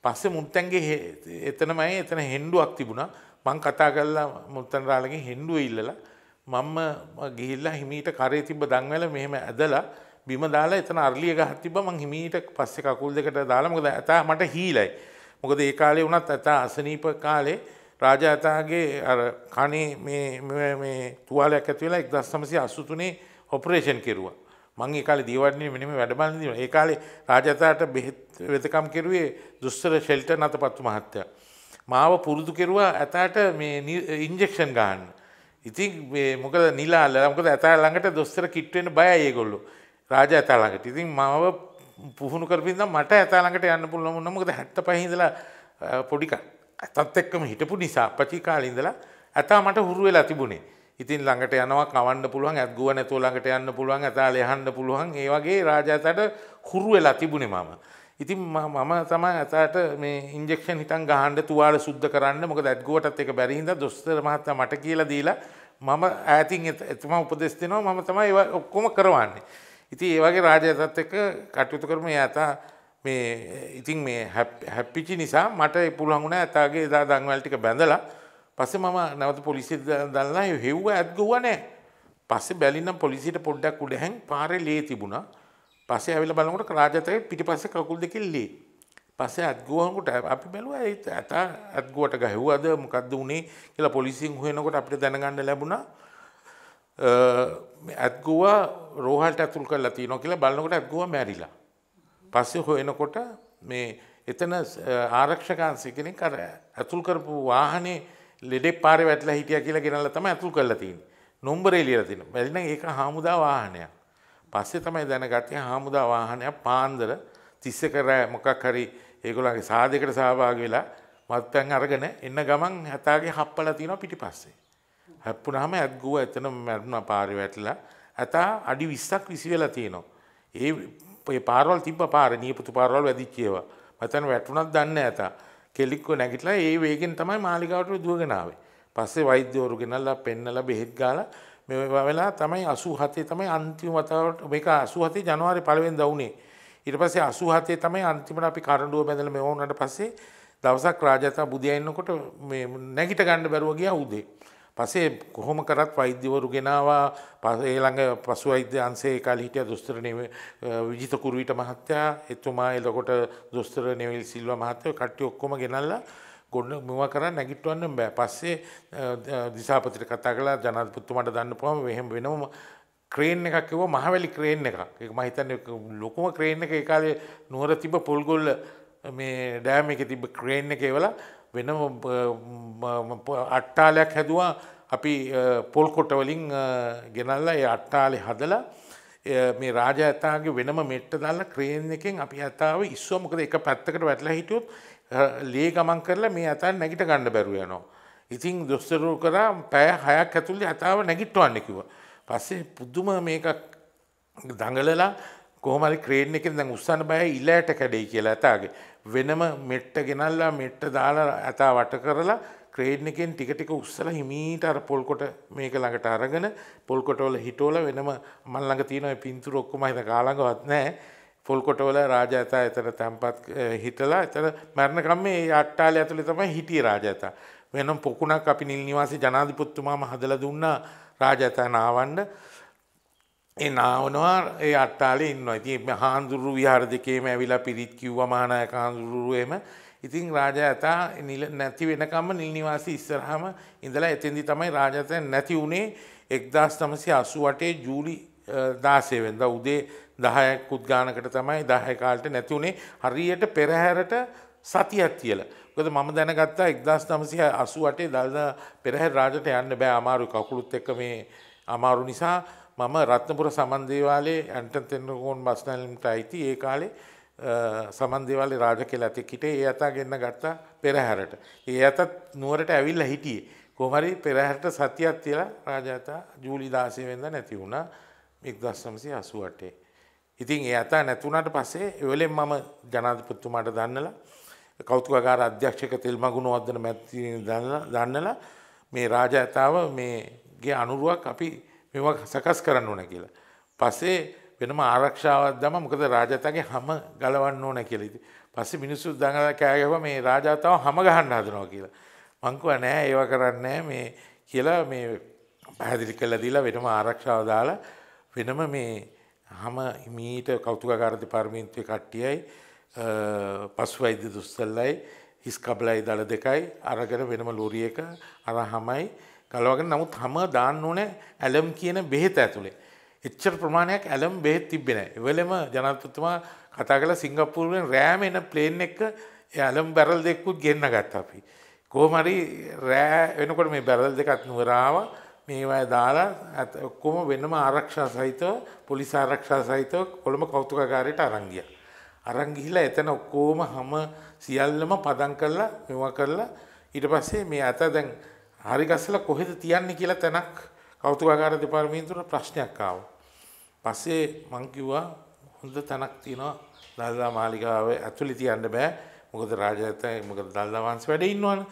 පස්සේ මුත්තැන්ගේ එතනමයි එතන හෙන්ඩුවක් තිබුණා මං කතා කල්ලා මුත්තන් රාලගේ හෙන්ඩුව ඉල්ලලා මංම ගිහිල්ලා හිමීට කරේ තිබ දංවල මෙහෙම ඇදලා බිම දාලා එතන අර්ලිය ගහත්තිබ මං හිමීට පස්සෙ කකුල් දෙකට දාලා මොකද ඇතා මට හීලයි මොකද ඒ කාලේ වනත් ඇතා අසනීප කාලේ රාජාතාගේ අර කනේ මේ තුවාලයක් ඇතිවෙලා එක් දස්සමසය අස්සුතුනේ ඔපරේෂන් කෙරුවා මංගේ කාල දීවන්නේ මෙනිම වැඩබලන දීම ඒ කාලේ රාජතාට බෙහෙත් වෙතකම් කෙරුවේ දුස්තර ෂෙල්ට නත පත්තු මහත්තය. මාව පුරුදු කෙරුවා ඇතාට මේ ඉන්ජෙක්ෂන් ගහන්න. ඉතින් මොකද නිලාල මොකද ඇතා ළඟට දොස්තර කිට්ටුවෙන බය ඒගොල්ලෝ රාජ ඇතා ළඟට ඉතින් මාව පුහුණු කරපින්ද මට ඇතා ළඟට යන්න පුළුවන් මොකද 75 ඉඳලා පොඩිකා ඇතත් එක්කම හිටපු නිසා පචි කාලේ ඉඳලා ඇතා මට හුරු වෙලා තිබුණේ. ඉතින් ළඟට යනවා කවන්න පුළුවන් ඇත් ගුව නැතුව ළඟට යන්න පුළුවන් ඇතා ලෙහන්න පුළුවන් ඒ වගේ රාජාතට හුරු වෙලා තිබුණේ මම. ඉතින් මම තමයි ඇතාට මේ ඉන්ජෙක්ෂන් හිතන් ගහන්න තුවාල සුද්ධ කරන්න මොකද ඇත් ගුවටත් ඒක බැරි හින්දා දොස්තර මහත්තයා මට කියලා දීලා මම ඈතින් එතුමා උපදෙස් දෙනවා මම තමයි ඔක්කොම කරවන්නේ. ඉතින් ඒ වගේ රාජයාතත් එක්ක කටයුතු කරමු එයා මේ ඉතින් මේ හැප්පිචි නිසා මට පුළුවන්ුණ ඇතාගේ දා දංවල්ටික බැඳලා පස මම නැවත පොලිසි දල්ලා හෙව්ව ඇත්ගුව නෑ පස්සේ බැලිනම් පොලිසිට පොඩ්ඩක් උඩ හැන් පාර ලේ තිබුණ පසේ ඇවිල බලකට රාජතය පිටි පස කකුල් දෙකිල්ලි පසේ අත්ගුවහකුට අපි බැලුව ඇත් ඇත ඇත්ගුවට ගැහව්වද මොකක්ද වුණේ කියලා පොලිසින් හයනකොට අපිට දැනගන්න ලැබුණා ඇත්ගුව රෝහල්ට ඇතුල් කරලා තියනො කියලා බලන්නකොට ඇත්ගුව මැරිලා පස්සේ හොයනකොට මේ එතන ආරක්ෂකාන්සි කෙනෙක් අර ඇතුල් කරපු වාහනේ ලෙඩේ පාරේ වැටලා හිටියා කියලා ගෙනල්ලා තමයි ඇතුල් කරලා තියෙන්නේ. නම්බරේ ලියලා තිනවා. බැරි නම් ඒක හාමුදා වාහනයක්. පස්සේ තමයි දැනගත්තේ හාමුදා වාහනයක් පාන්දර 31 රෑ මොකක් හරි ඒගොල්ලන්ගේ සාදයකට සහභාගී වෙලා මත්පැන් අරගෙන එන්න ගමන් හතාගේ හප්පලා තියෙනවා පිටිපස්සේ. හැප්පුණාම ඇත්ගුව එතන මැරුණා පාරේ වැටලා ඇතා අඩි 20ක් විසි වෙලා තියෙනවා. ඒ ඒ පාරවල් තිබ පාර නියපුතු පාරවල් වැදිච්චේවා මතන වැටුනක් දන්න ඇත කෙලික්ව නැගිටලා ඒ වේගෙන් තමයි මාලිකාවට දුවගෙනාවේ පස්සේ වෛද්‍යවරු ගෙනල්ලා පෙන්නලා බෙහෙත් ගාලා මේ වෙලා තමයි 87 තමයි අන්තිම වතාවට මේක 87 ජනවාරි පළවෙනිදා වුණේ ඊට පස්සේ 87 තමයි අන්තිමට අපි කරඬුව බැඳලා මෙව වුණාට පස්සේ දවසක් රාජාතා බුදියා ඉන්නකොට මේ නැගිට ගන්න බැරුව ගියා උදේ පසේ කොහොම කරත් වෛද්‍යවරු ගෙනවා පසේ ළඟ පසු අයිද්‍ය අන්සේ කාල හිටිය දුස්තර විජිතකුරුවිට මහත්තයා එතුමා එලකොට දුස්තර නෙවල් සිල්ව මහත්තය කට්ටි ඔක්කොම ගෙනල්ලා ගොඩ මෙවා කරන්න නැගිටවන්න බෑ පස්සේ දිසාපතිට කතා කලා ජනතපුත්තුමට දන්න පුවම මෙහෙම වෙනම ක්‍රේන් එකක් එව මහවැලි ක්‍රේන් එකක් එක මහිතන්න ලොකුම ක්‍රේන් එක එකකාලේ නුවර තිබ පොල්ගොල්ල මේ ඩෑම එක තිබ ක්‍රේන් එක එවලා වෙනම අට්ටාලයක් හැදවා අපි පොල්කොටවලින් ගෙනල්ලා ඒ අට්ටාලෙ හදලා මේ රාජ ඇතාගේ වෙනම මෙට්ට දල්ල ක්‍රේන් එකෙන් අපි ඇතාව ඉස්වමකද එක පැත්තකට වැටලා හිටියොත් ලේ ගමන් කරලා මේ ඇතා නැගිට ගණ්ඩ බැරුව යනවා. ඉතින් දොස්තරු කරා පෑ හයක් ඇතුල්ලි ඇතාව නැගිට්ටවන්නකිව. පස්සේ පුද්දුම මේක දඟලලා කොහමරි ක්‍රේන් එකෙන් දැන් උස්සන්න බය ඉල්ලෑට කැඩේ කියලා ඇතාගේ වෙනම මෙට්ට ගෙනල්ලා මෙට්ට දාලා ඇතා වට කරලා ක්‍රේඩ් එකෙන් ටික ටික උස්සලා හිමීට අර පොල්කොට මේක ළඟට අරගෙන පොල්කොටවල හිටෝල වෙනම මල් ළඟ තියෙන ওই පින්තූර ඔක්කොම හිත ගාලඟවත් නැහැ. පොල්කොටවල රාජඇතා එතන තැන්පත් හිටලා එතන මැරණකම් මේ අට්ටාලය ඇතුළේ තමයි හිටියේ රාජඇතා. වෙනම් පොකුණක් අපි නිල් නිවාසේ ජනාධිපතිතුමාම හදලා දුන්නා රාජඇතා නාවන්න නාවනවා ඒ අට්ටාලේ ඉන්නවා ඉතින් හාන්දුරු විහාර දෙකේම ඇවිලා පිරිත් කිව්වා මහානායක හාන්දුරුවේම ඉතින් රාජාතා නැති වෙනකම්ම නිල් නිවාසී ඉස්සරහම ඉඳලා එතෙන්දි තමයි රාජාතා නැති වුණේ 1988 ජූලි 16 වෙනිදා උදේ 10ක් උද්ගානකට තමයි 10 කාලට නැති වුණේ හරියට පෙරහැරට සතියක් තියලා. මොකද මම දැනගත්තා 1988 දල්දා පෙරහැර රාජට යන්න බෑ අමාරු කකුලුත් එක්ක මේ අමාරු නිසා මම රත්නපුර සමන්දේවාලේ ඇන්ටන් තෙන්නකෝන් බස්නැලින්ට අයිති ඒ කාලේ සමන්දේවාලේ රාජ කෙල ඇතෙක්කිට ඒ අතා ගෙන්න්න ගත්තා පෙරහැරට. ඒ අතත් නුවරට ඇවිල්ල හිටියේ. කොමරි පෙරහැරට සතියක් තියලා රාජතා ජූලි දාසය වෙන්න නැති වුණ ඉක්දස්සමසි අසුවටේ. ඉතින් ඒ අතා නැතුනට පස්සේ එවලෙන් මම ජනාධපත්තුමාට දන්නලා කෞතුකාර අධ්‍යක්ෂක තෙල්මගුණ වදන මැත්ති දන්නලා මේ රාජ ඇතාව මේගේ අනුරුවක් අපි මෙවා සකස් කරන්න ඕන කියලා. පස්සේ වෙනම ආරක්ෂාවක් දම මොකද රාජාතගේ හැම ගලවන්න ඕන කියලා. ඉතින් පස්සේ මිනිස්සු දඟලා කෑ ගැහුවා මේ රාජාතාව හැම ගහන්න හදනවා කියලා. මං කිව්වා නෑ ඒව කරන්නේ මේ කියලා මේ පැහැදිලි කරලා දීලා වෙනම ආරක්ෂාව දාලා වෙනම මේ හැම මීට කෞතුකාගාර දෙපාර්තමේන්තුවේ කට්ටියයි පසු වෛද්‍ය දුස්සල්ලයි හිස් කබලයි දළ දෙකයි අරගෙන වෙනම ලෝරියක අර හැමයි කලවගෙන නමුත් හම දාන්න ඕන ඇලම් කියන බෙහෙත ඇතුළේ. එච්චර ප්‍රමාණයක් ඇලම් බෙහෙත් තිබෙන. එවලම ජනතතුමා කතා කළ සිංගප්පූරුවෙන් රෑම එන ප්ලේන් එක ඇලම් බැරල් දෙක්කුත් ගෙන්න්න ගත්ත අපි. කෝමරි රෑ වෙනකොට මේ බැරල් දෙකත් නුවරාව මේවා දාලා ඇත ඔක්කොම වෙනම ආරක්ෂා සහිතව පොලිස් ආරක්ෂා සහිතව කොළඹ කෞතුකාකාරයට අරංගිය. අරංගිහිලා එතන ඔක්කෝම හම සියල්ලම පදන් කරලා මෙවා කරලා ඊට පස්සේ මේ ඇත දැන් හරි ගස්සලා කොහෙද තියන්නේ කියලා තැනක් කෞතුකාගාර දෙපාර්තමේන්තුවට ප්‍රශ්නයක් ආවා. පස්සේ මං කිව්වා හොඳ තැනක් තියෙනවා දල්දා මාලිගාව ඇතුළේ තියන්න බෑ. මොකද රාජාතයි මොකද දල්දා වංශ වැඩ ඉන්නවනේ.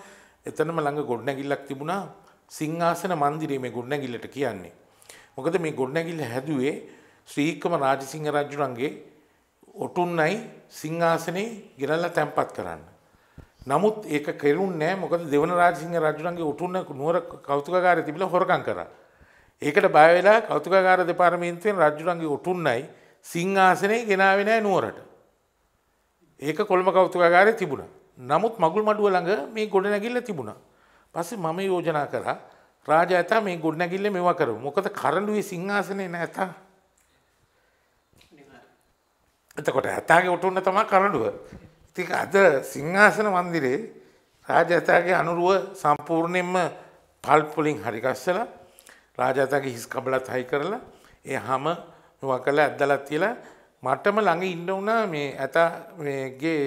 එතනම ළඟ ගොඩනැගිල්ලක් තිබුණා. සිංහාසන මන්දිරේ මේ ගොඩනැගිල්ලට කියන්නේ. මොකද මේ ගොඩනැගිල්ල හැදුවේ ශ්‍රීකම රාජසිංහ රජුණන්ගේ ඔටුන්නයි සිංහාසනේ ගෙනල්ලා තැන්පත් කරන්න. නමුත් ඒක කෙරුන්නේ නැහැ මොකද දෙවන රාජසිංහ රජුණන්ගේ උටුන්න නුවර කෞතුකාගාරය තිබිලා හොරකම් කරා. ඒකට බය වෙලා කෞතුකාගාර දෙපාර්තමේන්තුවෙන් රජුණන්ගේ උටුන්නයි සිංහාසනේ ගෙනාවේ නැහැ නුවරට. ඒක කොළඹ කෞතුකාගාරේ තිබුණා. නමුත් මගුල් මඩුව ළඟ මේ ගොඩනැගිල්ල තිබුණා. පස්සේ මම යෝජනා කරා රාජා ඇතා මේ ගොඩනැගිල්ල මෙවා කරමු. මොකද කරඬුවේ සිංහාසනේ නැතා. එතකොට ඇතාගේ උටුන්න තමයි කරඬුව. ඉතින් අද සිංහාසන මන්දිරේ රාජාතයාගේ අනුරුව සම්පූර්ණයෙන්ම පල්පොලින් හරිකස්සලා රාජාතයාගේ හිස් කබලත් හයි කරලා ඒ හැම වකලා ඇද්දලා තියලා මටම ළඟ ඉන්න වුණා මේ ඇතා මේගේ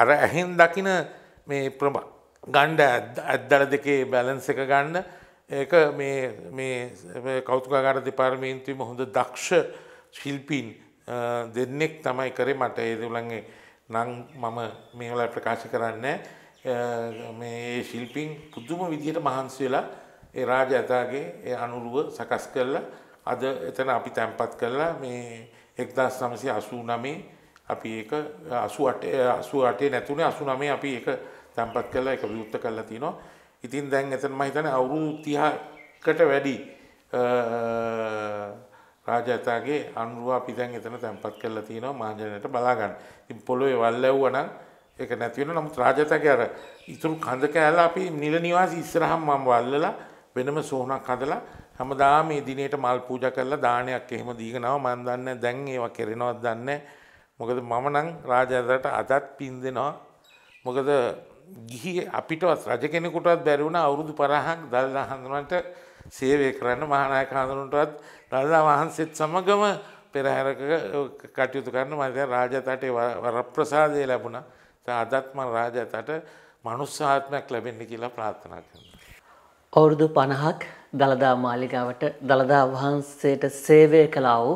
අර ඇහෙන් දකින මේ ප්‍රම ගණ්ඩ ඇද්දල දෙකේ බැලන්ස් එක ගන්න ඒක මේ මේ කෞතුකාගාර දෙපාර්තමේන්තුවේම හොඳ දක්ෂ ශිල්පීන් දෙන්නෙක් තමයි කරේ මට ඒ දෙවලන්ගේ නම් මම මේවල ප්‍රකාශ කරන්න මේ ශිල්පීන් පුදුම විදිහට මහන්සි වෙලා ඒ රාජඇතාගේ ඒ අනුරුව සකස් කරලා අද එතන අපි තැන්පත් කරලා මේ එක්දස් නමසි අසූ නමේ අපි ඒක අසු අටේ අසු අටේ නැතුනේ අසු නමේ අපි ඒක තැන්පත් කරලා එක විවෘත කරලා තිනවා ඉතින් දැන් එතන මහිතන අවුරුදු තිහකට වැඩි රාජාතාගේ අනුරුව අපි දැන් එතන තැන්පත් කරලා තියෙනවා මහජනයට බලා ගන්න. ඉතින් පොළොවේ වල් ලැබුවා නම් ඒක නැති වෙනවා. නමුත් රාජාතාගේ අර ඉතුරු කඳ කෑල්ල අපි නිල නිවාසී ඉස්සරහම මම වල්ලලා වෙනම සෝනක් හදලා හැමදාම මේ දිනේට මල් පූජා කරලා දානයක් එහෙම දීගෙන ආව මම දන්නේ දැන් ඒවා කෙරෙනවද දන්නේ මොකද මම නම් රාජාතාට අදත් පින් දෙනවා. මොකද ගිහි අපිටවත් රජ කෙනෙකුටවත් බැරි වුණා අවුරුදු 50ක් දල්ලා හඳුනනට සේවය කරන්න මහනායක හඳුනුටත් රදා වහන්සේත් සමගම පෙරහැරක කටයුතු කරන්න මත රාජතටේ වරප්‍රසාදය ලැබුණ අදත්ම රාජතට මනුස්සාත්මයක් ලැබෙන්න කියලා ප්‍රාත්ථනා කරන්න. අවුරුදු පණහක් දළදා මාලිගාවට දළදා වහන්සේට සේවය කලා වූ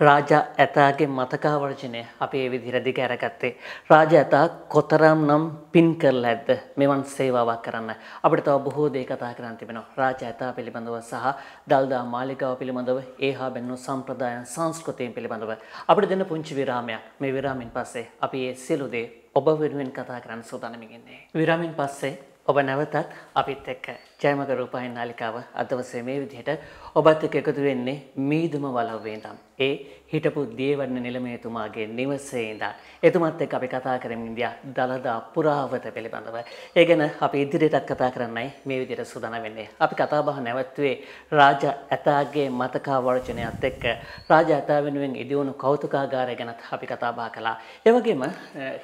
රාජා ඇතාගේ මතකාවර්ජනය අපි ඒ විදිහට දිග අරගත්තේ රාජා ඇතා කොතරම් නම් පින් කරලා ඇද්ද මෙවන් සේවාවක් කරන්න අපිට තව බොහෝ දේ කතා කරන්න තිබෙනවා රාජා ඇතා පිළිබඳව සහ දළදා මාලිගාව පිළිබඳව ඒහා බැන්නු සම්ප්‍රදායන් සංස්කෘතියෙන් පිළිබඳව අපිට දෙන පුංචි විරාමයක් මේ විරාමෙන් පස්සේ අපි ඒ සියලු දේ ඔබ වෙනුවෙන් කතා කරන්න සූදානමින් ඉන්නේ විරාමෙන් පස්සේ ඔබ නැවතත් අපිත් එක්ක ජයමග රූපහින් නාලිකාව අදවසේ මේ විදිහට ඔබත් එක් එකතු වෙන්නේ මීදුම වලව්වේනම්. ඒ හිටපු දියවන්න නිලමේතුමාගේ නිවසේ ඉඳන්. එතුමත් එක් අපි කතා කරමින් ගියා දළදා පුරාවත පිළිබඳව. ඒ ගැන අපි ඉදිරියටත් කතා කරන්නයි මේ විදිහට සූදානම් වෙන්නේ. අපි කතා බහ නැවැත්තුවේ රාජා ඇතාගේ මතකාවර්ජනයත් එක්ක රාජා ඇතා වෙනුවෙන් ඉදිවුණු කෞතුකාගාරය ගැනත් අපි කතා බහ කළා. ඒ වගේම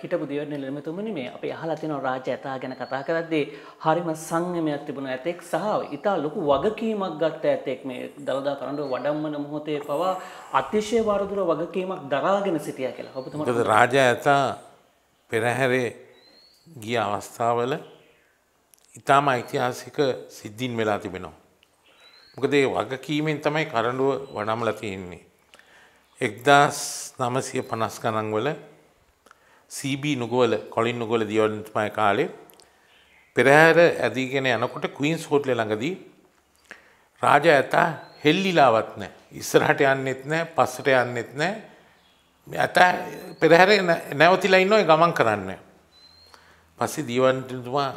හිටපු දියවන්න නිලමේතුමනි මේ අපි අහලා තියෙනවා රාජා ඇතා ගැන කතා කරද්දී හරිම සංයමයක් තිබුණා ඇතෙක් සහ ඉතා ලොකු වගකීමක් ගත්ත ඇතෙක් මේ මේ දළදා තරඬුව වඩම්මන මොහොතේ පවා අතිශය වරදුර වගකීමක් දරාගෙන සිටියා කියලා. ඔබතුමා රාජා ඇතා පෙරහැරේ ගිය අවස්ථාවල ඊටාම ඓතිහාසික සිද්ධීන් වෙලා තිබෙනවා. මොකද ඒ වගකීමෙන් තමයි කරඬුව වඩම්ලා තියෙන්නේ. 1950 ගණන් වල CB නුගවල කොලින් නුගවල දියවන්තමය කාලේ පෙරහැර ඇදීගෙන යනකොට ක්වීන්ස් හෝටලේ ළඟදී රාජ ඇතා හෙල්ලිලාවත් නෑ ඉස්සරහට යන්නෙත් නෑ පස්සට යන්නෙත් නෑ ඇත පෙරහැර නැවතිලා ඉන්න ඔය ගමන් කරන්න. පස්සේ දීවන්තුමා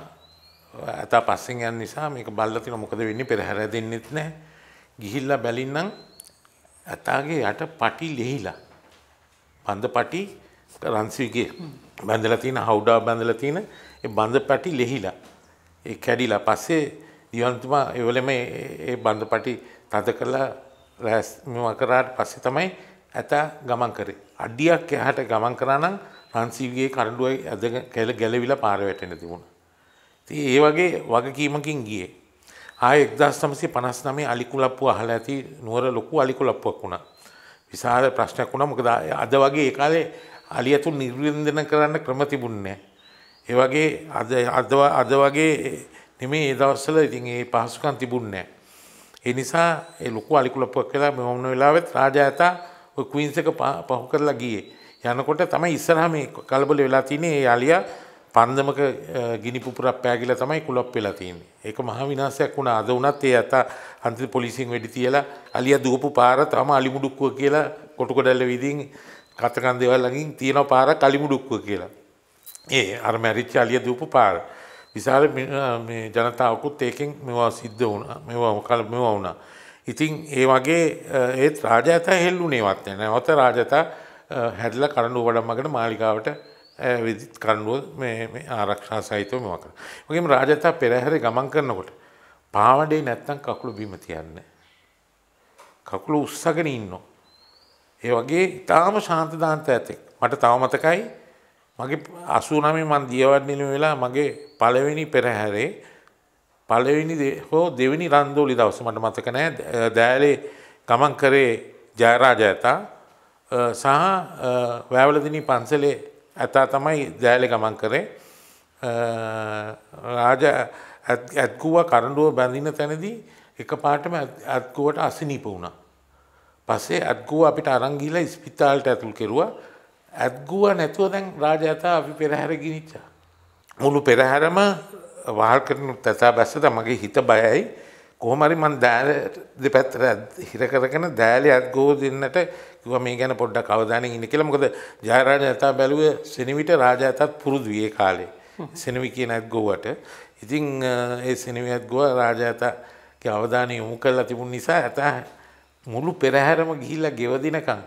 ඇතා පස්සෙන් යන් නිසා මේක බල්ලතින මොකද වෙන්නේ පෙරහැර දෙන්නෙත් නෑ ගිහිල්ලා බැලින්නම් ඇතාගේ යට පටි ලෙහිලා බඳ පටි රන්සිගේ බැඳලා තියෙන හවුඩා බැඳලා තියෙන ඒ බඳ පැටි ලෙහිලා ඒ කැඩිලා පස්සේ දිවන්තුමා එවලම ඒ බන්ධපටි තද කලා රැස්ම කරාට පස්සෙ තමයි ඇතා ගමන් කරේ. අඩියක් එහට ගමන් කරනම් රන්සීවගේ කරඩුවයි ඇද කැල ගැලවිලා පාරවැටෙන තිබුණ. ති ඒ වගේ වගකීමකින් ගියේ. ආය එක්දස් තමසේ පනස් නමේ අලිකුලප්පු අහල ඇති නුවර ලොකු අලිකුලප්පුවක් වුණා. විශාල ප්‍රශ්නයක් වුණා මොකද අද වගේ ඒ කාලේ අලියතු නිර්වින්දන කරන්න ක්‍රම තිබුණේ නැහැ. ඒ වගේ අද අද වගේ නෙමේ ඒ දවස්සල ඉතින් ඒ පහසුකන් තිබුන්නේ ඒ නිසා ඒ ලොකු අලිකුලපුවක් වෙලා මෙහොමන වෙලාවෙත් රාජායතා ඔය ක්වීන්සක පහු කරලා ගියේ යනකොට තමයි ඉස්සරහා මේ කලබල වෙලා තියෙන්නේ ඒ අලියා පන්දමක ගිනි පුපුරක් පෑගිලා තමයි කුලප් වෙලා තියෙන්නේ. ඒක මහා විනාශයක් වුණා. අද උනත් ඒ අත අන්තිම පොලිසියෙන් වෙඩි තියලා අලියා දුවපු පාර තම අලිමුඩුක්කුව කියලා කොටුකොඩල්ල විදිහින් කතකන් දේවල් ළඟින් තියෙන පාර කලිමුඩුක්කුව කියලා. ඒ අර මැරිච්ච අලියා දුවපු පාර. විශාල මේ ජනතාවකුත් ඒකෙන් මෙවා සිද්ධ වුණ මෙවා කල මෙවා වුණා. ඉතින් ඒ වගේ ඒත් රාජත හෙල්ලුනේවත් යන ඔත රාජත හැදල කරඩු වඩම්මකට මාලිකාවට විදිත් කරඩුව මේ ආරක්ෂා සහිතව මෙවක. මගේම රාජතා පෙරහැර ගමන් කරනකොට පාවඩේ නැත්තම් කකුළු බිම තියන්න. කකුළු උස්සගෙන ඉන්න. ඒ වගේ ඉතාම ශාන්තධාන්ත ඇතෙක් මට තව මතකයි මගේ අසුනමේ මන් දියවත් නිලම වෙලා මගේ පළවෙනි පෙරහැරේ පළවෙනි හෝ දෙවනි රන්දෝලි දවස මට මතක නෑ දෑලේ ගමන් කරේ ජයරාජයතා සහ වැෑවලදිනී පන්සලේ ඇතා තමයි දෑලෙ ගමන් කරේ රාජ ඇත්කුව කරඩුව බැඳින තැනදී එක පාටම ඇත්කුවට අසිනීප වුණා. පස්සේ ඇත්කුව අපිට අරංගිල ස්පිතාල්ට ඇතුල් කෙරුවා ඇත්ගුව නැතුව දැන් රාජාතා අපි පෙරහැර ගිනිච්චා. මුළු පෙරහැරම වහල් කරනු තැතා බැස්සට මගේ හිත බයයි කොහමරි මන් දෑල දෙපැත්තර හිර කරගෙන දෑලි අත්ගෝ දෙන්නට කිව මේ ගැන පොඩ්ඩක් අවධානය ඉන්න කියලා මොකද ජයරාජ ඇතා බැලුව සෙනවිට රාජාතත් පුරුදු විය කාලේ සෙනවි කියන ඇත්ගෝවට ඉතිං ඒ සෙනවි ඇත්ගුව රාජාතා අවධානය යොමු කරලා තිබුණ නිසා ඇතා මුළු පෙරහැරම ගිහිල්ලා ගෙවදිනකං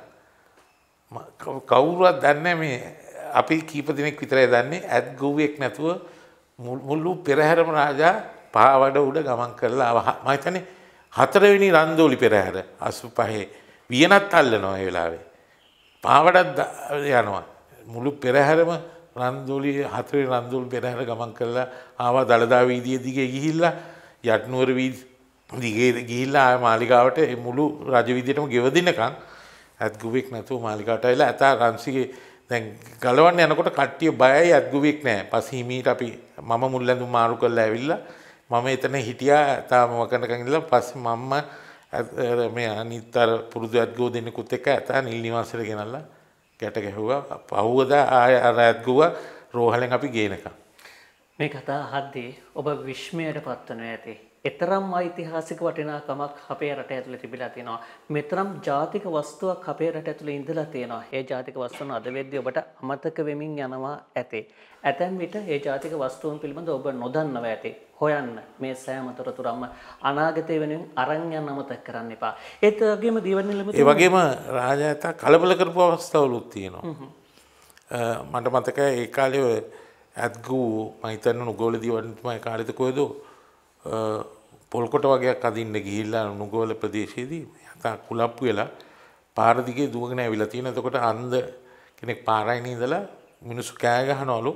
කවුරුවත් දන්න මේ අපි කීප දෙනෙක් විතරයි දන්නේ ඇත් ගොව්වෙක් නැතුව මුල්ලු පෙරහැරම රාජා පහවඩ උඩ ගමන් කරලා මහිතනේ හතරවෙනි රන්දෝලි පෙරහැර අසු පහේ වියනත් අල්ල නොය වෙලාවේ. පාවඩත් යනවා. මුළු පෙරහැරම රන්දෝලි හතරේ රන්දුල් පෙරහැර ගමන් කරලා ආවා දළදා වීදිය දිගේ ගිහිල්ලා යටනුවර වී දිගේ ගිහිල්ලා ආය මාලිකාවට මුළු රජවිදියටම ගෙවදිනකම් ඇත්ගුවෙක් නැතු මාලිකාටයිල ඇතා රන්සිගේ දැන් ගලවන්න යනකොට කට්ටිය බයයි ඇත්ගුවෙක් නෑ පසහිමීට අපි මම මුල්ලඳු මාරු කල්ල ඇවිල්ල මම එතන හිටියා ඇතාම වකනකගල පස් මම්ම මේ අනිත්තර පුරුදු ඇත්ගෝ දෙන්නෙකුත් එක ඇතා නිල්නිවාසර ගෙනල්ලා ගැට ගැහුවා පහුවද ආය අර ඇත්ගුව රෝහලෙන් අපි ගේනක. මේ කතා හද්දී ඔබ විශ්මයට පත්වන ඇති. එතරම් ඓතිහාසික වටිනාකමක් අපේ රට ඇතුළේ තිබිලා තියෙනවා. මෙතරම් ජාතික වස්තුවක් අපේ රට ඇතුළේ ඉඳලා තියෙනවා. ඒ ජාතික වස්තුන් අද වෙද්දී ඔබට අමතක වෙමින් යනවා ඇතේ. ඇතැම් විට ඒ ජාතික වස්තුන් පිළිබඳ ඔබ නොදන්නව ඇති. හොයන්න මේ සෑම තොරතුරක්ම අනාගතය වෙනුවෙන් අරන් යන්න අමතක කරන්න එපා. ඒත් වගේම දීවරණ නිලමේ ඒ වගේම රාජාතා කලබල කරපු අවස්ථාවලුත් තියෙනවා. මට මතකයි ඒ කාලේ ඇත්ගූ මහිතන්න නුගෝල දීවරණතුමා ඒ කාලෙද කොහෙදෝ පොල්කොට වගේයක් අදින්න ගිහිල්ලා නුගවල ප්‍රදේශයේදී යතා කුලප්පු වෙලා පාර දිගේ දුවගෙන ඇවිල්ලා තියෙන. එතකොට අන්ධ කෙනෙක් පාරයින ඉඳලා මිනිස්සු කෑ ගහනවලු.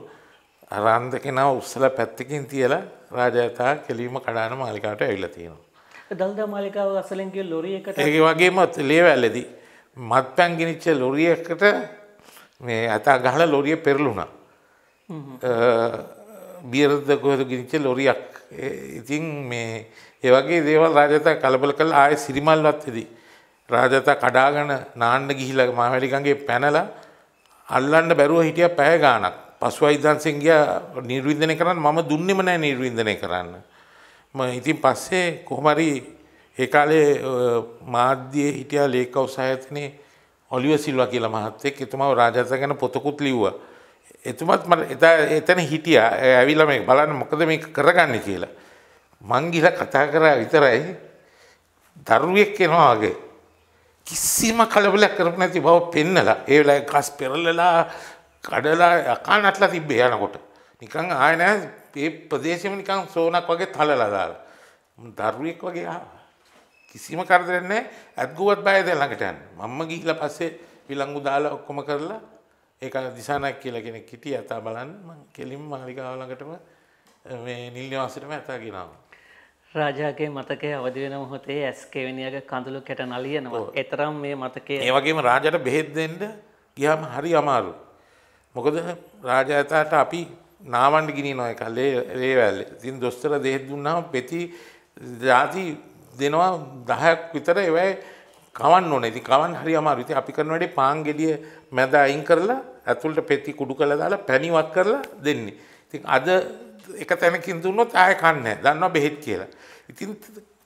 අර අන්ධ කෙනා උස්සලා පැත්තකින් තියලා රාජයතා කෙලීම කඩාන මාලිකාවට ඇවිල්ලා තියෙනවා. දල්දා මාලිකාව අසලෙන් ගිය ලොරි එකට ඒ වගේම ලේවැල්ලේදී මත්පැන් ගෙනිච්ච ලොරි එකට මේ අතා ගහලා ලොරිය පෙරළුණා. බියරද කොහෙද ගිනිච්ච ලොරියක් ඉතින් මේ ඒවගේ දේවල් රාජතා කලබල කළ ආය සිරිමල්වත්වෙදී. රාජතා කඩාගන නාන්න ගිහිල මාවැලිකන්ගේ පැනල අල්ලන්න බැරුව හිටිය පැය ගානක් පසු අයිදන්සිංගිය නිර්වින්දනය කරන්න මම දුන්නෙම නෑ නිර්වින්දනය කරන්න. ම ඉතින් පස්සේ කොහමරි ඒකාලේ මාධ්‍යයේ හිටිය ලේකව් සහඇතනේ ඔලිව සිල්වා කියලා මහත්තෙක් එතුමාව රාජත ගැන පොතකුත් ලිව්වා. එතුමත් මට එදා එතන හිටියා ඇවිල්ලා මේ බලන්න මොකද මේ කරගන්නේ කියලා. මං ගිහලා කතා කරා විතරයි දරුවෙක් එනවා වගේ. කිසිම කලබලයක් කරපු නැති බව පෙන්නලා ඒ වෙලාවේ කස් පෙරලලා කඩලා අකානටලා තිබ්බේ යනකොට. නිකන් ආය නැහැ ඒ ප්‍රදේශෙම නිකන් සෝනක් වගේ තලලා දාලා. දරුවෙක් වගේ ආවා. කිසිම කරදරයක් නැහැ. අත්ගුවත් බයද ළඟට යන්න. මම්ම ගිහිලා පස්සේ විලංගු දාලා ඔක්කොම කරලා ඒකල දිසානක් කියලා කෙනෙක් හිටියේ ඇතා බලන්න මම කෙලින්ම මාලිගාව ළඟටම මේ නිල් නිවාසෙටම ඇතා ගෙනාවා. රාජාගේ මතකය අවදි වෙන මොහොතේ ඇස් කෙවෙනියගේ කඳුළු කැට නලියනවා. එතරම් මේ මතකය. ඒ වගේම රාජාට බෙහෙත් දෙන්න ගියාම හරි අමාරු. මොකද රාජා ඇතාට අපි නාවන්න ගිනිනවා ඒක ලේ ලේ වැල්ලේ. ඉතින් දොස්තර දෙහෙත් දුන්නාම පෙති ಜಾති දෙනවා 10ක් විතර ඒවයි කවන්න ඕනේ. ඉතින් කවන්න හරි අමාරු. ඉතින් අපි කරන වැඩේ පාන් ගෙඩිය මැද අයින් කරලා ඇතුළට පෙති කුඩු කළ දාලා පැණිවක් කරලා දෙන්නේ. ඉතින් අද එක තැනකින් දුන්නොත් ආය කන්නේ දන්නවා බෙහෙත් කියලා. ඉතින්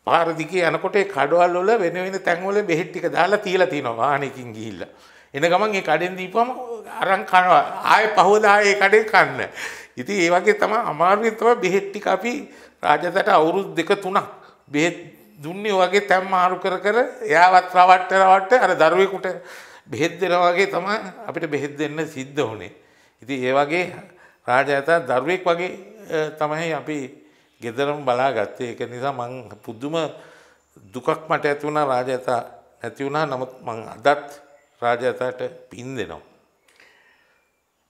පාර දිගේ යනකොට ඒ කඩවල් වල වෙන වෙන තැන්වල බෙහෙත් ටික දාලා තියලා තිනවා වාහනකින් ගිහිල්ලා. එන ගමන් ඒ කඩෙන් දීපුවම අරන් කනවා. ආය පහවදා ඒ කඩෙන් කන්න. ඉතින් ඒ වගේ තමයි අමාරුවෙන් තමයි බෙහෙත් ටික අපි රාජසට අවුරුදු දෙක තුනක් බෙහෙත් දුන්නේ වගේ තැන් මාරු කර කර එයාවත් රවට්ට රවට්ට අර දරුවෙකුට බෙහෙත් දෙනවා වගේ තමයි අපිට බෙහෙත් දෙන්න සිද්ධ වුණේ. ඉතින් ඒ වගේ රාජයතා දරුවෙක් වගේ තමයි අපි ගෙදරම බලාගත්තේ. ඒක නිසා මං පුදුම දුකක් මට ඇති වුණා රාජයතා නැති වුණා. නමුත් මං අදත් රාජයතාට පින් දෙනවා.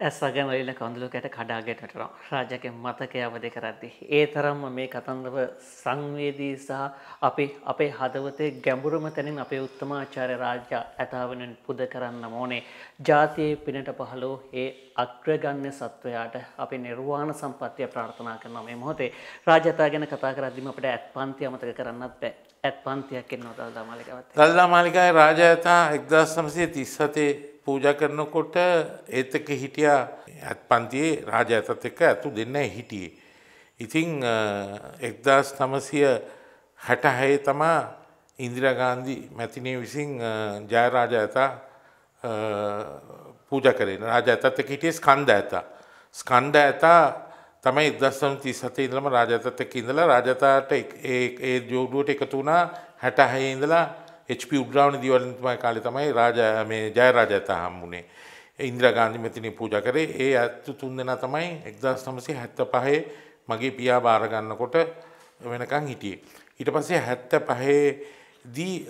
ඇස් අගමලින කඳුලකට කඩාගටට රාජක මතක අවද කරද්දි. ඒ තරම්ම මේ කතන්දව සංවේදී සහ අපි අපේ හදවතේ ගැඹුරුම තැනින් අපේ උත්තමාචාරය රාජ්‍ය ඇතාවෙනෙන් පුද කරන්න ඕනේ. ජාතියේ පිනට පහලෝ ඒ අග්‍රගන්න සත්වයාට අපි නිර්වාණ සම්පත්තිය ප්‍රාර්ථනා කරනවා මේ මොහොතේ රාජතා ගැන කතා කරද්දිම අපට ඇත් පන්ති අමතක කරන්නත් බෑ. ඇත් පන්තියක් එන්නවා දල්දා මාලිකාවත්. දල්දා මාලිකාවේ රාජයතා 1937 පූජා කරනකොට ඒතක හිටියා ඇත් පන්තියේ රාජ ඇතත් එක්ක ඇතු දෙන්න හිටියේ. ඉතිං එක්දස් තමසිය හැටහයේ තමා ඉන්දිරාගාන්දි මැතිනේ විසින් ජයරාජ ඇතා පූජ කරන රාජ ඇතත් එක හිටිය ස්කන්ධ ඇත. ස්කන්ඩ ඇතා තමයි ඉදස්සම් ති සතේ ඉඳලම රාජතත් එක්ක ඉඳලා රාජතාට ඒ ජෝඩුවට එකතු වුණා හැටහයේ ඉඳලා HP උග්‍රාවණ දීවලින්තුමා කාලේ තමයි රාජා මේ ජයරාජතා හම්බුනේ. ඉන්දිරා ගාන්ධි මෙතන පූජා කරේ. ඒ අත්තු තුන් දෙනා තමයි 1975 මගේ පියා බාර ගන්නකොට වෙනකන් හිටියේ. ඊට පස්සේ 75 දී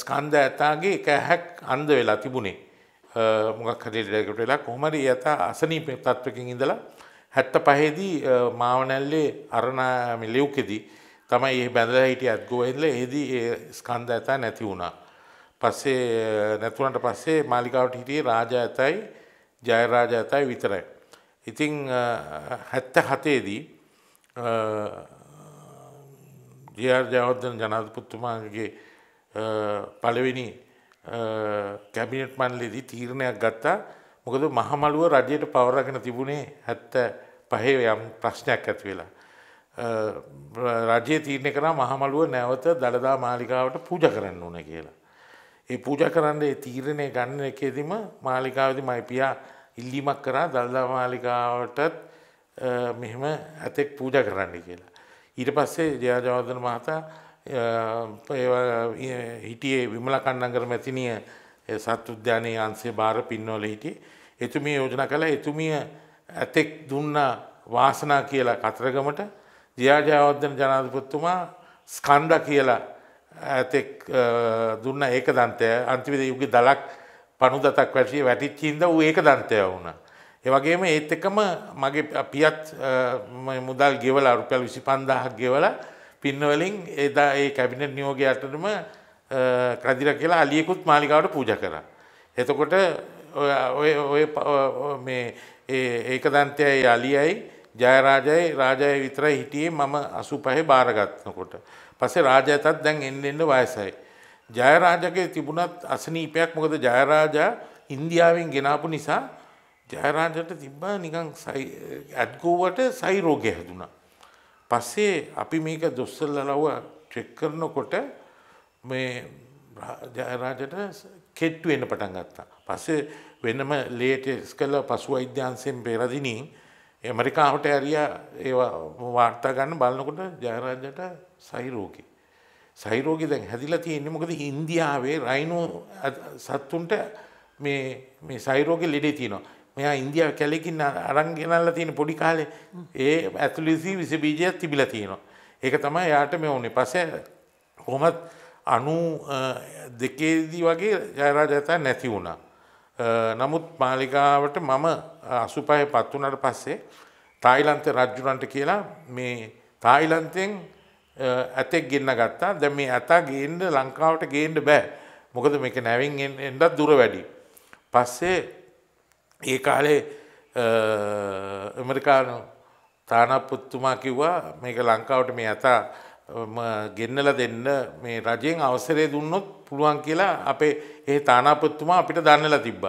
ස්කන්ධ ඇතාගේ එක ඇහක් අන්ධ වෙලා තිබුණේ. මොකක් හරි ලෙඩකට වෙලා කොහොම හරි යතා අසනීප තත්වකින් ඉඳලා 75 දී මාවනැල්ලේ අරණ මෙලෙව්කෙදී තමයි ඒ බැඳලා හිටිය ඇත්ගෝ එල්ල එහිදී ඒ ස්කන්ධ ඇතා නැති වුණා. පස්සේ නැතුනට පස්සේ මාලිකාවට හිටියේ රාජා ඇතයි ජයරාජා ඇතයි විතරයි. ඉතින් 77 දී ජේ.ආර්. ජයවර්ධන ජනාධිපතිතුමාගේ පළවෙනි කැබිනට් මණ්ඩලයේදී තීරණයක් ගත්තා. මොකද මහමළුව රජයට පවරගෙන තිබුණේ 75 යම් ප්‍රශ්නයක් ඇති වෙලා. රජය තීරණය කරා මහමළුව නැවත දළදා මාලිකාවට පූජ කරන්න ඕන කියලා. ඒ පූජ කරන්න ඒ තීරණය ගන්න එකෙදිම මාලිකාවදි මයිපියා ඉල්ලිමක් කරා දළදා මාලිකාවටත් මෙහෙම ඇතෙක් පූජ කරන්න කියලා. ඊට පස්සේ ජයාජවර්ධන මහතා හිටියේ විමල කණ්ඩංගර මැතිනිය සත් උද්‍යානයේ අන්සේ භාර පින්වල හිටියේ. එතුමිය යෝජනා කළා එතුමිය ඇතෙක් දුන්න වාසනා කියලා කතරගමට ජයාජයවර්ධන ජනාධපොත්තුමා ස්කණ්ඩ කියලා ඇතෙක් දුන්න ඒක දන්තය අන්තිවිද යුග දලක් පණු දතක් වැටිය වැටිච්චින්ද වූ ඒක දන්තය වුණ. ඒවගේම ඒත් එකම මගේ අපියත් මුදල් ගෙවල රුපැල් විසි පන්දාහක් ගෙවල පින්නවලින් එදා ඒ කැබිනට නියෝග අටටම කදිර කියලා අලියකුත් මාලිකාවට පූජ කර. එතකොට ඔය ඔය මේ ඒක දන්තයයි අලියයි ජයරාජයයි රාජය විතරයි හිටියේ මම අසු පහේ බාරගත්නකොට. පස්සේ රාජයතත් දැන් එන්න එන්න වයසයි. ජයරාජගේ තිබුණත් අසනීපයක් මොකද ජයරාජා ඉන්දියාවෙන් ගෙනාපු නිසා ජයරාජට තිබ්බා නිකන් ඇත්ගෝවට සයිරෝගය හැදුනා. පස්සේ අපි මේක දොස්සල් ලව චෙක් කරනකොට මේ ජයරාජට කෙට්ටු වෙන්න පටන් ගත්තා. පස්සේ වෙනම ලේටස් කළ පසු අධ්‍යන්සයෙන් පෙරදිනින් එමරිකාවට ඇරිය ඒ වාර්තා ගන්න බලනකොට ජයරජ්ජට සයිරෝගි. සයිරෝගි දැන් හැදිලා තියෙන්නේ මොකද ඉන්දියාවේ රයිනෝ සත්තුන්ට මේ මේ සයිරෝගි ලෙඩේ තියෙනවා. මෙයා ඉන්දියාව කැලේකින් අරන් ගෙනල්ලා තියෙන පොඩි කාලේ ඒ ඇතුළේ විස බීජයක් තිබිලා තියෙනවා. ඒක තමයි යාට මේ වුනේ. පස්සේ කොහොමත් 92 දී වගේ ජයරජ්ජට නැති වුණා. නමුත් මාලිගාවට මම අසුපය පත් වනට පස්සේ තායිලන්ත රජ්ජුරන්ට කියලා මේ තායිලන්තෙන් ඇතෙක් ගෙන්න්න ගත්තා දැ මේ ඇතා ගේන්ඩ ලංකාවට ගේන්ඩ බෑ මොකද මේක නැවින් එඩත් දුර වැඩි. පස්සේ ඒ කාලේ ඇමරිකානු තානපපුත්තුමා කිව්වා මේක ලංකාවට මේ ඇතා ගෙන්නල දෙන්න මේ රජයෙන් අවසරය දුන්නොත් පුළුවන් කියලා අපේ ඒ තානාපත්තුමා අපිට දන්නලා තිබ්බ.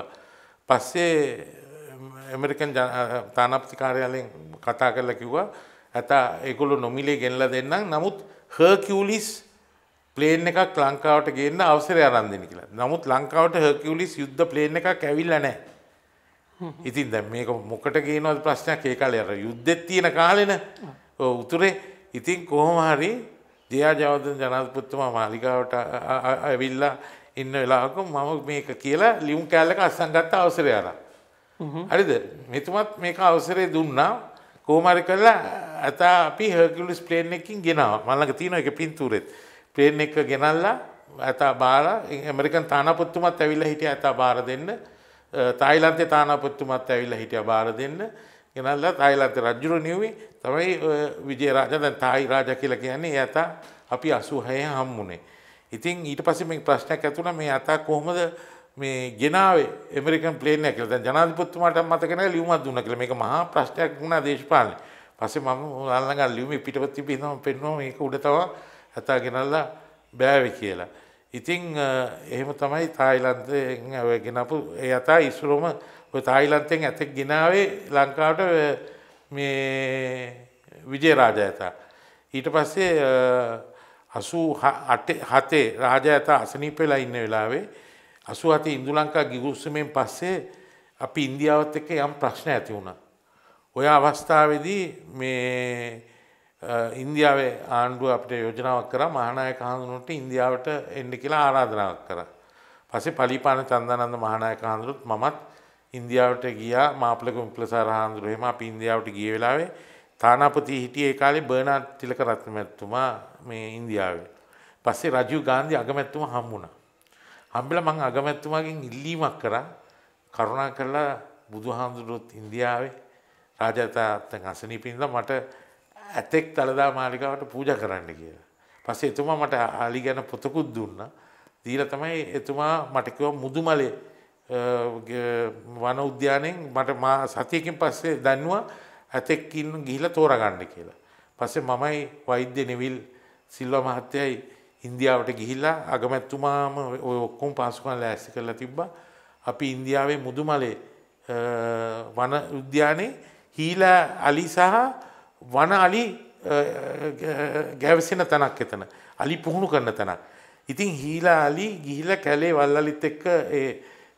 පස්සේ ඇමරිකන් තානපති කාරයාලෙන් කතා කරලා කිව්වා ඇත ඒකුළු නොමිලේ ගෙනල දෙන්නම් නමුත් හර්කිවලිස් පලේන් එකක් ලංකාවට ගේන්න අවසරය අරන්දෙන කියලා නමුත් ලංකාවට හර්කිවලිස් යුද්ධ පලේන් එකක් ඇවිල්ල නෑ. ඉතින් දැ මේක මොකට ගේනවද ප්‍රශ්නයක් ඒ කාලය අර යුද්ධෙත් තියෙන කාලෙන උතුරේ ඉතින් කොහොම හරි ජයාජවදන ජනාධපුත්තුමා මාලිකාවට ඇවිල්ලා ඉන්න වෙලාක මම මේක කියලා ලියුම් කෑල්ලක අස්සංගත්ත අවසරය අර. හරිද මෙතුමත් මේක අවසරය දුන්නා කෝමරි කරලා ඇතා අපි හර්කිලස් ප්ලේන් එකින් ගෙනවා මල්ලක තියෙන එක පින්තුරෙත් ප්ලේන් එක ගෙනල්ලා ඇතා බාර ඇමරිකන් තානපොත්තුමත් ඇවිල්ලා හිටිය ඇතා බාර දෙන්න තායිලන්තේ තානපොත්තුමත් ඇවිල්ලා හිටිය බාර දෙන්න ගෙනල්ලා තායිලන්ත රජුර නිව්වේ තමයි විජේරාජ දැන් තායි රාජා කියලා කියන්නේ ඒ අතා අපි 86 හම්බුනේ. ඉතින් ඊට පස්සේ මේ ප්‍රශ්නයක් ඇතුණා මේ අතා කොහොමද මේ ගෙනාවේ ඇමරිකන් ප්ලේන් එක කියලා. දැන් ජනාධිපතිතුමාට මතක නැහැ ලියුමක් දුන්නා කියලා. මේක මහා ප්‍රශ්නයක් වුණා දේශපාලනේ. පස්සේ මම ළඟ ලියුමේ පිටපත් තිබෙනවා පෙන්නවා මේක උඩ තව අතා ගෙනල්ලා බෑවේ කියලා. ඉතින් එහෙම තමයි තායිලන්තයෙන් ගෙනපු ඒ අතා ඉස්සරෝම ඔය තායිලන්තයෙන් ඇතෙක් ගෙනාවේ ලංකාවට මේ විජේ රාජයතා. ඊට පස්සේ අසූ හතේ රාජයතා අසනීපෙලා ඉන්න වෙලාවේ අසු අති ඉන්දුලංකා ගිගුස්සමෙන් පස්සේ අපි ඉන්දියාවත් එක්ක යම් ප්‍රශ්න ඇති වුණා. ඔය අවස්ථාවේදී මේ ඉන්දියාවේ ආණ්ඩුව අපිට යෝජනාවක් කරා මහානායක හඳුනුට ඉන්දියාවට එන්න කියලා ආරාධනාවක් කරා. පස්සේ පලිපාන චන්දානන්ද මහානායක හඳුනුත් මමත් ඉන්දියාවට ගියා මාපලක විප්ලසාර හාමුදුරුවෝ එහෙම අපි ඉන්දියාවට ගිය වෙලාවේ තානාපති හිටියේ ඒ කාලේ බර්නාඩ් තිලකරත්න මැතිතුමා මේ ඉන්දියාවේ. පස්සේ රජීව් ගාන්ධි අගමැතිතුමා හම්බුණා. හම්බෙලා මම අගමැතිතුමාගෙන් ඉල්ලීමක් කරා කරුණා කරලා බුදුහාමුදුරුවොත් ඉන්දියාවේ රාජාතාත්තන් අසනීපින්ද මට ඇතෙක් තලදා මාලිකාවට පූජා කරන්න කියලා. පස්සේ එතුමා මට අලි ගැන පොතකුත් දුන්නා. දීලා තමයි එතුමා මට කිව්වා මුදුමලේ වන උද්‍යානයෙන් මට මා සතියකින් පස්සේ දැන්නවා ඇතෙක්කින්න ගිහිල තෝරගන්න කියලා. පස්සේ මමයි වෛද්‍ය නෙවිල් සිල්ව මහත්තයයි ඉන්දියාවට ගිහිල්ලා අගමැත්තුමාම ඔය ඔක්කොම පාසුකන් ලෑස්ති කරලා තිබ්බා අපි ඉන්දියාවේ මුදුමලේ වන උද්‍යානයේ හීලා අලි සහ වන අලි ගැවසෙන තැනක් එතන. අලි පුහුණු කරන තැනක්. ඉතින් හීලා අලි ගිහිලා කැලේ වල්ලලිත් එක්ක ඒ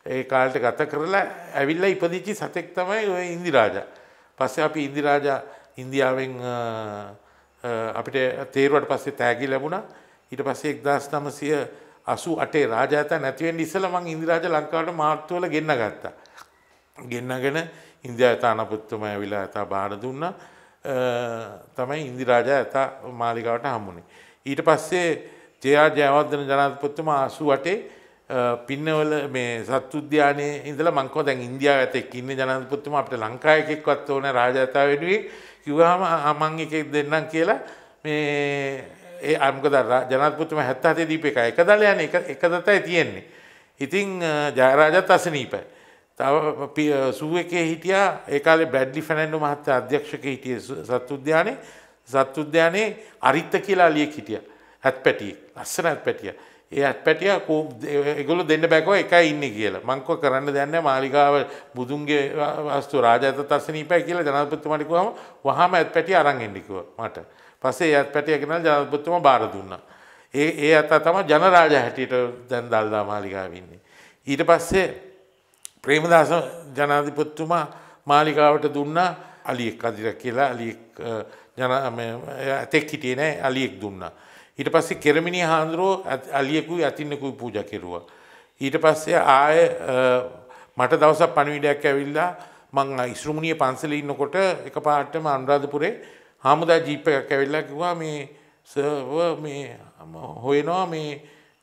ඒ කාලට ගත කරලා ඇවිල්ලා ඉපදිච්චි සතෙක් තමයි ඔය ඉන්දිරාජා. පස්සේ අපි ඉන්දිරාජා ඉන්දියාවෙන් අපිට තේරුවට පස්සේ තෑගි ලැබුණා. ඊට පස්සේ 1988 රාජාත නැති වෙන්න ඉස්සෙල්ලා මම ඉන්දිරාජා ලංකාවට මාර්තුවල ගෙන්න ගත්තා. ගෙන්නගෙන ඉන්දියාවේ තානාපතිතුමා ඇවිල්ලා තා බාර දුන්නා. තමයි ඉන්දිරාජා ඇතා මාලිගාවට හම්බුනේ. ඊට පස්සේ ජයා ජයවර්ධන ජනාධිපතිතුමා 88 පින්නවල මේ සත්තුද්‍යානය ඉඳල මංකෝ දැන් ඉන්දයා ඇතෙක් ඉන්න ජනපපුත්තුම අපට ලංකායකෙක්වත් ඕන රාජතාව වෙනුවේ කිවහම අමං එකෙක් දෙන්නම් කියලා මේ ඒ අමක දර ජනපපුතුම හැත්ත හතේ දීප එක එක දලයන එක දතයි තියෙන්නේ. ඉතිං ජයරාජත් අසනීපයි. තව සුව එකේ හිටියා ඒකාලේ බැඩ්ලි ෆැනන්ඩු මහත්ත අධ්‍යක්ෂක හිටිය සත්තුද්‍යානේ සත්තුද්‍යානයේ අරිත්ත කියලා ලියෙක් හිටිය. හැත් පැටිය අස්සන ඇත් පැටිය. ඒ අත්පැටිය එගොලු දෙන්න බැකෝ එකයි ඉන්න කියලා මංකව කරන්න දැන්න මාලිකාව බුදුන්ගේ වස්තු රාජත තස්සනීපයි කියලා ජනපතිතුමටිකුවම වහම ඇත්පැටිය අරන් එඩිකුව මට පසේ ඒත් පැටිය කෙනල් ජනපතුම බාර දුන්න. ඒ ඒ අත තම ජනරාජ හැටියට දැන් දල්දා මාලිකාවන්නේ. ඊට පස්සේ ප්‍රේමදාස ජනාධිපත්තුමා මාලිකාවට දුන්නා අලියෙක් අදිර කියලා අලි ඇතෙක් හිටියනෑ අලියෙක් දුන්නා. ඊට පස්සේ කෙරමිණි හාමුදුරුවෝ අලියකුයි අතින්නකුයි පූජා කෙරුවා. ඊට පස්සේ ආය මට දවසක් පණිවිඩයක් ඇවිල්ලා මං ඉස්රුමුණිය පන්සලේ ඉන්නකොට එකපාරටම අනුරාධපුරේ හාමුදා ජීප් එකක් ඇවිල්ලා කිව්වා මේ සර් මේ හොයනවා මේ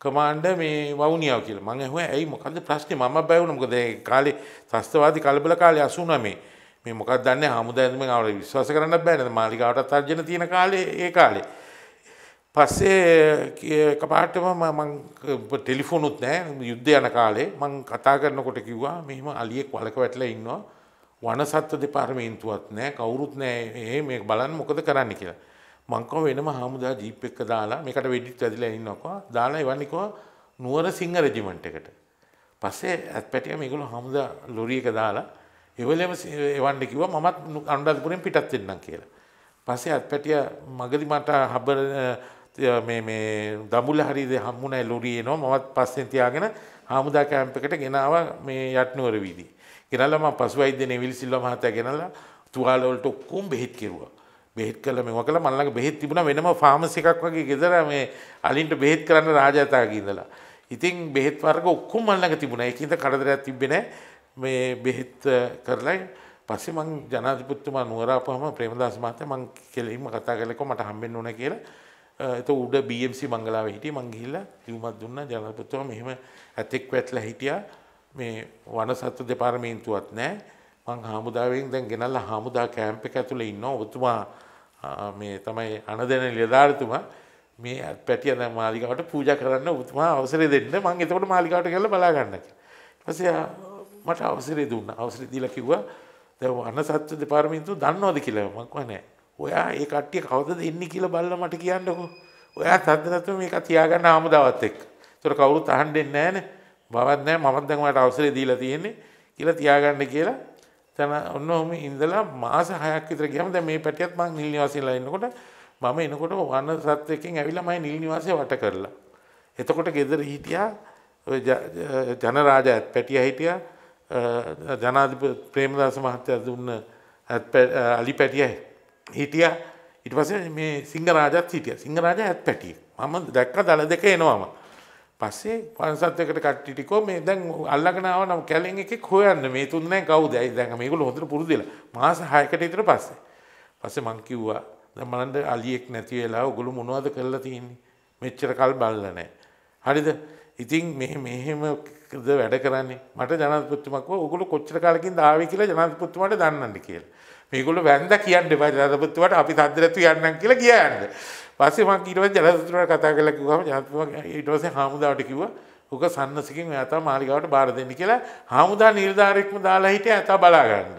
කමාන්ඩ මේ වවුනියාව කියලා. මං ඇහුවා ඇයි මොකද්ද ප්‍රශ්නේ? මම බය වුණා. මොකද ඒ කාලේ ත්‍රස්තවාදී කලබල කාලේ 89 මේ මොකක්ද දන්නේ හාමුදාරුවෝ මම විශ්වාස කරන්නත් බෑ නේද? මාලිගාවටත් තර්ජන තියෙන කාලේ ඒ කාලේ. පස්සේ එකපාටම මං ටෙලිෆෝනුත් නෑ යුද්ධ යන කාලේ මං කතා කරනකොට කිව්වා මෙහිම අලියෙක් වලක වැටලා ඉන්නවා වනසත්ව දෙපාර්තමේන්තුවත් නෑ කවුරුත් නෑ එහෙ මේ බලන්න මොකද කරන්න කියලා. මං කව වෙනම හාමුදුරුවෝ ජීප් එක දාලා මේකට වෙඩිත් වැදලා ඉන්නකො දාලා එවන්නකො නුවර සිංහ රෙජිමන්ට් එකට. පස්සේ ඇත්පැටිය මේගොල්ලෝ හාමුදුරුවෝ ලොරි එක දාලා එවලෙම එවන්න කිව්වා මමත් අනුරාධපුරෙන් පිටත් වෙන්නම් කියලා. පස්සේ ඇත්පැටිය මගදි මට හබර දමුල හරිද හම්මුණයි ලොරිය නො මත් පස්සෙන්තියාගෙන හාමුදා කෑම්පකට ගෙනාව මේ යටනුවර වීදී. ගෙනල්ලම පසුවයිද නෙවිල් සිල්ල මහත ගෙනලා තුවාලවලට ඔක්කුම් බෙහෙත් කිරවා. බෙහෙත් කල මෙම කළ මල්ලඟ බෙහෙත් තිබුණ වෙනම ෆාමසි එකක් වගේ ගෙදර මේ අලින්ට බෙහෙත් කරන්න රාජාතාගීදලා. ඉතින් බෙහෙත් වර්ග ඔක්කුම් මල්ලඟ තිබුණ එකහිද කරදරයක් තිබෙන මේ බෙහෙත් කරලයි පස්සේ මං ජනාධිපත්තුමා නුවරාපහම ප්‍රේමදාස මහත්තයා මං කෙලින්ම කතා කළේ කොහොමට හම්බෙන්න ඕන කියලා එත උඩ BMC මංගලාව හිටිය මංගිහිල්ල කිවමත් දුන්න ජනපතුවා මෙහෙම ඇතෙක් වැටල හිටිය මේ වන සත්තු දෙපාර්මීන්තුවත් නෑ මං හාමුදාවෙන් දැන් ගෙනල්ල හාමුදා කෑම්ප එක ඇතුළ ඉන්න ඔබතුමා මේ තමයි අනදැන ලෙදාරතුමා මේ ඇත් පැටිය දැ මාලිකාවට පූජ කරන්න උතුමා අවසර දෙන්න මං එතකොට මාලිකාවට කල බලාගන්නක පස මට අවසරේ දුන්න අවසර දීල කිව්වා දැ වන්න සත්තු දෙපාර්මින්තු දන්නවාද කියලමක් වනෑ ඔයා ඒ කට්ටිය කවදද එන්නේ කියලා බලලා මට කියන්නකෝ. ඔයා සද්ද නැතුව මේක තියාගන්න ආමදාවත් එක්ක. ඒතර කවුරුත් අහන්න දෙන්නේ නැහනේ. බවත් නැහැ මමත් දැන් ඔයාලට අවසරය දීලා තියෙන්නේ කියලා තියාගන්න කියලා තන ඔන්න ඔහොම ඉඳලා මාස 6ක් විතර ගියාම දැන් මේ පැටියත් මං නිල් නිවාසෙලා ඉන්නකොට මම එනකොට වන සත්වයකින් ඇවිල්ලා මම නිල් නිවාසය වට කරලා එතකොට ගෙදර හිටියා ඔය ජනරාජ පැටියා හිටියා ජනාධිපති ප්‍රේමදාස මහත්තයා දුන්න අලි පැටියා හිටිය ඉටවස මේ සිංහරාජත් හිටිය සිංහරාජ ඇත් පැටිය මම දැක්ක දළ දෙක එනවාම පස්සේ පන්සත්කට කට්ටිකෝ මේ දැන් අල්ලගනාව නම් කැලෙන් එකෙක් හොයන්න මේ තුන්න කවු දැයි දැන් මේකුල හොඳට පුරුදිල මාස හයකට ඉතර පස්සේ පස්සේ මං කිව්වා දැන් මලන්ට අලියෙක් නැති වෙලා ඔගොලු මොනවද කරලා තියෙන්නේ මෙච්චර කල් බලලා නැහැ හරිද ඉතින් මෙහෙම ද වැඩ කරන්නේ මට ජනාධිපතිතුමා කිව්වා ඔගොල්ලෝ කොච්චර කාලෙකින්ද ආවේ කියලා ජනාධිපතිතුමාට දන්නන්න කියලා. මේගොල්ලෝ වැන්ද කියන්න එපා ජනපතිතුමාට අපි සද්දරතු යන්නම් කියලා කියන්න. පස්සේ මම ඊට පස්සේ ජනපතිතුමාට කතා කරලා කිව්වම ජනපතිතුමා ඊට පස්සේ හාමුදුරුවෝට කිව්වා ඔක සන්නසකින් එයා තමයි මාලිගාවට බාර දෙන්න කියලා හාමුදුරුවෝ නිලධාරියෙක්ම දාලා හිටියා ඇතා බලා ගන්න.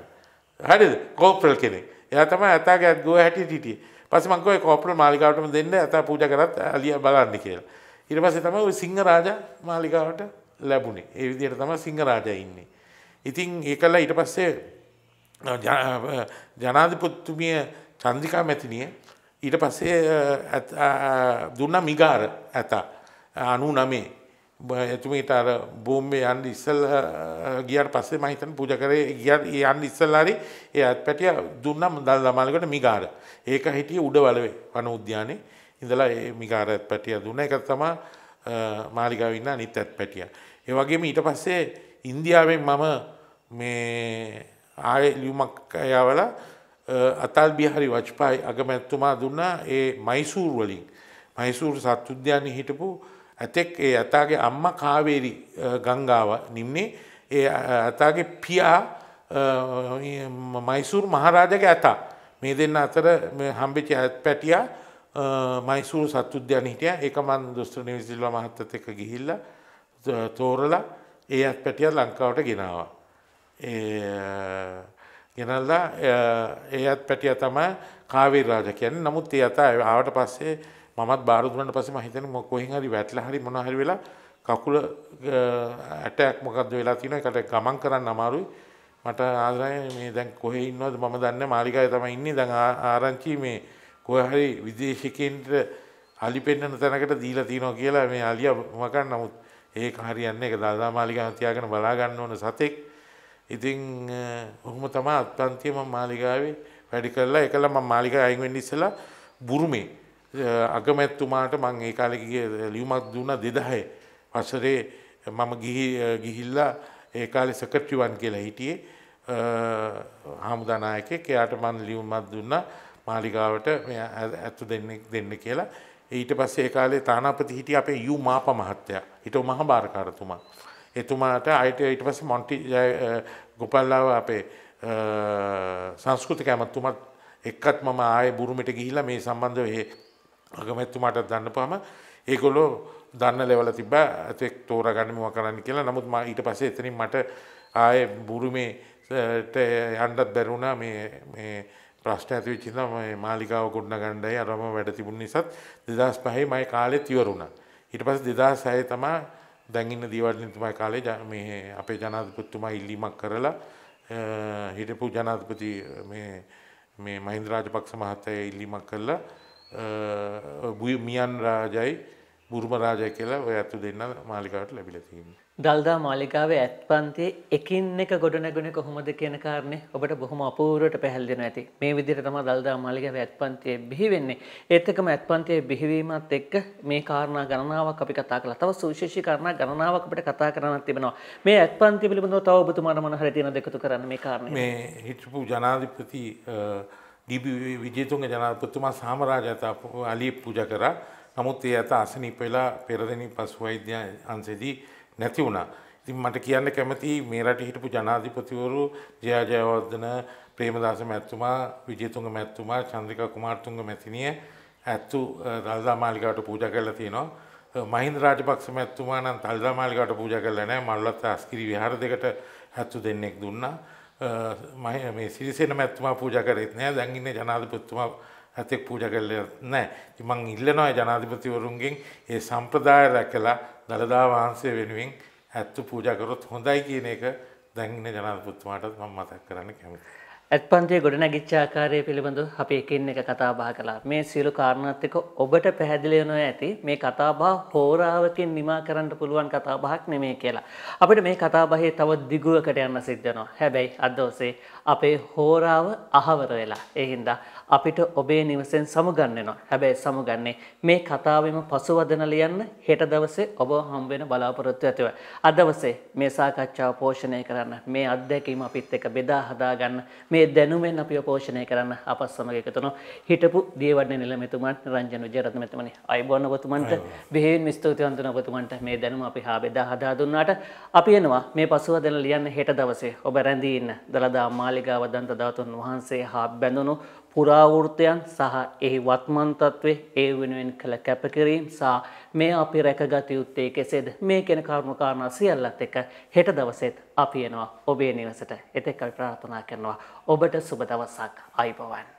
හරිද? කෝප්‍රල් කෙනෙක්. එයා තමයි ඇතාගේ අත් ගෝ හැටියට හිටියේ. පස්සේ මම කිව්වා කෝප්‍රල් මාලිගාවටම දෙන්න ඇතා පූජා කරත් අලියා බලන්න කියලා. ඊට පස්සේ තමයි ওই සිංහරාජා මාලිගාවට ලැබුණේ. ඒ විදිහට තමයි සිංහරාජා ඉන්නේ. ඉතින් ඒකලා ඊට පස්සේ ජනාධිපොත්තුමිය චන්දිකා මැතිනිය ඊට පස්සේ දුන්න මිගාර ඇත අනු නමේ එතුමට අර බෝම්බේ අන්ඩ ඉස්සල් ගියර් පස්සේ මහිතන පුජ කරේ ගියත් ඒ අන්ඩ ඉස්සල්ලාරි ඒ ඇත් පැටිය දුන්නම් දල් දමාලකට මිගාර ඒක හිටිය උඩවලවේ වන උද්‍යානය ඉඳලා ඒ මිකාර ඇත් පැටිය දුන්න එකත් තමා මාලිගාවන්න නිත් ඇත් පැටිය. ඒවගේම ඊට පස්සේ ඉන්දියාවෙන් මම මේ ආය ලියුමක් යවල අතල් බිහරි වච්පායි අගමැත්තුමා දුන්නා ඒ මයිසූර් වලින් මයිසූර් සත්තුද්‍යානය හිටපු ඇතෙක් ඒ ඇතාගේ අම්ම කාවේරි ගංගාව නිම්නේ ඒ ඇතාගේ පියා මයිසුර් මහරාජගේ ඇතා මේ දෙන්න අතර හම්බිචි ඇත් පැටියා මයිසුරු සත්තුද්‍යාන හිටිය එක මන් දුස්ත්‍ර නිවිසිල්ල මහත්තත එක ගිහිල්ල තෝරලා ඒ ඇත් පැටිය ලංකාවට ගෙනවා ගෙනල්ලා ඒත් පැටිය තම කාවී රාජ කියන්නේ නමුත් ඒ අත ආවට පස්සේ මමත් බාර දුන්නට පස්සේ මම හිතන්නේ මොක කොහෙන් හරි වැටලා හරි මොනවා හරි වෙලා කකුල ඇටයක් මොකද්ද වෙලා තියෙනවා ඒකට ගමන් කරන්න අමාරුයි මට ආදරයි මේ දැන් කොහේ ඉන්නවද මම දන්නේ මාලිගාවේ තමයි ඉන්නේ දැන් ආරංචි මේ කොහේ හරි විදේශිකෙන්ට අලි පෙන්නන තැනකට දීලා තියනවා කියලා මේ අලියා මකන් නමුත් ඒක හරියන්නේ ඒක දාදා මාලිගාව තියාගෙන බලා ගන්න ඕන සතෙක් ඉතින් ඔහොම තමා අත්තන්තිය ම මාලිගාවේ වැඩි කරලා එකල ම මාලික අයිවෙන්න ඉස්සලා බුරුමේ අගමැත්තුමාට මං ඒ කාලෙකිගේ ලියුමක් දුන්න දෙදහය වසරේ මම ගිහිල්ලා ඒ කාලෙ සකට්ටිවන් කියලා හිටියේ හාමුදානායකෙක් එයාට මන් ලියුමත් දුන්න මාලිගාවට ඇත්තු දෙන්නෙක් දෙන්න කියලා ඊට පස්සේ ඒ කාලේ තානාපති හිටිය අපේ යු මාප මහත්තයා හිට මහ භාරකාරතුමා එතුමාට අයිට ඊට පස්සේ මොන්ටි ගොපල්ලාව අපේ සංස්කෘතික ඇමතුමත් එක්කත් මම ආයේ බුරුමෙට ගිහිල්ලා මේ සම්බන්ධව ඒ අගමැතිතුමාට දන්නපුවම ඒගොල්ලෝ දන්න ලෙවල තිබ්බා ඇතෙක් තෝරගන්න මොකක් කරන්න කියලා. නමුත් මම ඊට පස්සේ එතනින් මට ආයේ බුරුමේට යන්නත් බැරි වුණා මේ මේ ප්‍රශ්න ඇති වෙච්ච නිසා මේ මාලිකාව ගොඩනගන්නයි අරම වැඩ තිබුණ නිසාත් 2005 මම කාලෙත් ඉවරුණා. ඊට පස්සේ 2006 තමයි දැන් ඉන්න දීවඩින්තුමා කාලේ මේ අපේ ජනාධිපතිතුමා ඉල්ලීමක් කරලා හිටපු ජනාධිපති මේ මේ මහින්ද රාජපක්ෂ මහත්තයා ඉල්ලීමක් කරලා මියන් රාජයි බුරුම රාජය කියලා ඔය අතු දෙන්න මාලිකාවට ලැබිලා තියෙනවා දල්දා මාලිකාවේ ඇත් පන්තියේ එකින් එක ගොඩනැගුණේ කොහොමද කියන කාරණේ ඔබට බොහොම අපූර්වට පැහැදිලි වෙනවා ඇති. මේ විදිහට තමයි දල්දා මාලිකාවේ ඇත් පන්තියේ බිහි වෙන්නේ. ඒත් එක්කම ඇත් පන්තියේ බිහිවීමත් එක්ක මේ කාරණා ගණනාවක් අපි කතා කළා. තව සුවිශේෂී කාරණා ගණනාවක් අපිට කතා කරන්නත් තිබෙනවා. මේ ඇත් පන්තිය පිළිබඳව තව ඔබතුමාට මොන හරි තියෙනවද එකතු කරන්න මේ කාරණේ? මේ හිටපු ජනාධිපති ඩීබී විජේතුංග ජනාධිපතිතුමා සාමරාජතා අලි පූජා කරා. නමුත් ඒ ඇත අසනීප වෙලා පෙරදෙනි පසු වෛද්‍ය අංශෙදී නැති වුණා. ඉතින් මට කියන්න කැමති මේ රට හිටපු ජනාධිපතිවරු ජයා ජයවර්ධන ප්‍රේමදාස මැතිතුමා විජේතුංග මැතිතුමා චන්ද්‍රිකා කුමාරතුංග මැතිණිය ඇත්තු දල්දා මාලිගාවට පූජා කරලා තියෙනවා. මහින්ද රාජපක්ෂ මැතිතුමා නම් දල්දා මාලිගාවට පූජා කරලා නැහැ. මල්ලත් අස්කිරි විහාර දෙකට ඇත්තු දෙන්නෙක් දුන්නා. මේ සිරිසේන මැතිතුමා පූජා කරෙත් නැහැ. දැන් ඉන්නේ ජනාධිපතිතුමා ඇතෙක් පූජ කරල නෑ ඉමං ඉල්ලනවා ජනාධිපතිවරුන්ගෙන් ඒ සම්ප්‍රදාය රැකලා දළදා වහන්සේ වෙනුවෙන් ඇත්තු පූජා කරොත් හොඳයි කියන එක දැන් ඉන්න ජනාධිපතිතුමාටත් මම මතක් කරන්න කැමතියි. ඇත්පන්තිය ගොඩනැගිච්ච ආකාරය පිළිබඳව අපි එකින් එක කතා බහ කළා. මේ සියලු කාරණාත් එක්ක ඔබට පැහැදිලි වෙනවා ඇති මේ කතා බහ හෝරාවකින් නිමා කරන්න පුළුවන් කතා බහක් නෙමෙයි කියලා. අපිට මේ කතා බහේ තව දිගුවකට යන්න සිද්ධ වෙනවා. හැබැයි අද දවසේ අපේ හෝරාව අහවර වෙලා. ඒ හින්දා අපිට ඔබේ නිවසෙන් සමුගන්නවා. හැබැයි සමුගන්නේ මේ කතාවෙම පසුවදන ලියන්න හෙට දවසේ ඔබ හම්බෙන බලාපොරොත්තු ඇතිව. අද දවසේ මේ සාකච්ඡාව පෝෂණය කරන්න, මේ අත්දැකීම අපිත් එක්ක බෙදා හදා ගන්න, මේ දැනුමෙන් අපිව පෝෂණය කරන්න අප සමග එකතුන හිටපු දියවඩන නිලමෙතුමන් රංජන විජයරත්න මෙතුමනි. අයබෝන ඔබතුමන්ට බෙහෙවින් ස්තුතිවන්තන ඔබතුමන්ට මේ දැනුම අපි හා බෙදා හදා දුන්නාට අපි එනවා මේ පසුවදන ලියන්න හෙට දවසේ ඔබ රැඳී ඉන්න දලදා මාලිගාව දන්ත ධාතුන් වහන්සේ හා බැඳුණු පුරාවෘතයන් සහ එහි වත්මන් තත්ත්වේ ඒ වෙනුවෙන් කළ කැපකිරීම සහ මේ අපි රැකගත යුත්තේ කෙසේද මේ කෙන කරුණු කාරණා සියල්ලත් එක හෙට දවසෙත් අපි එනවා ඔබේ නිවසට එතෙක් අපි ප්‍රාර්ථනා කරනවා ඔබට සුබ දවසක් අයිබවන්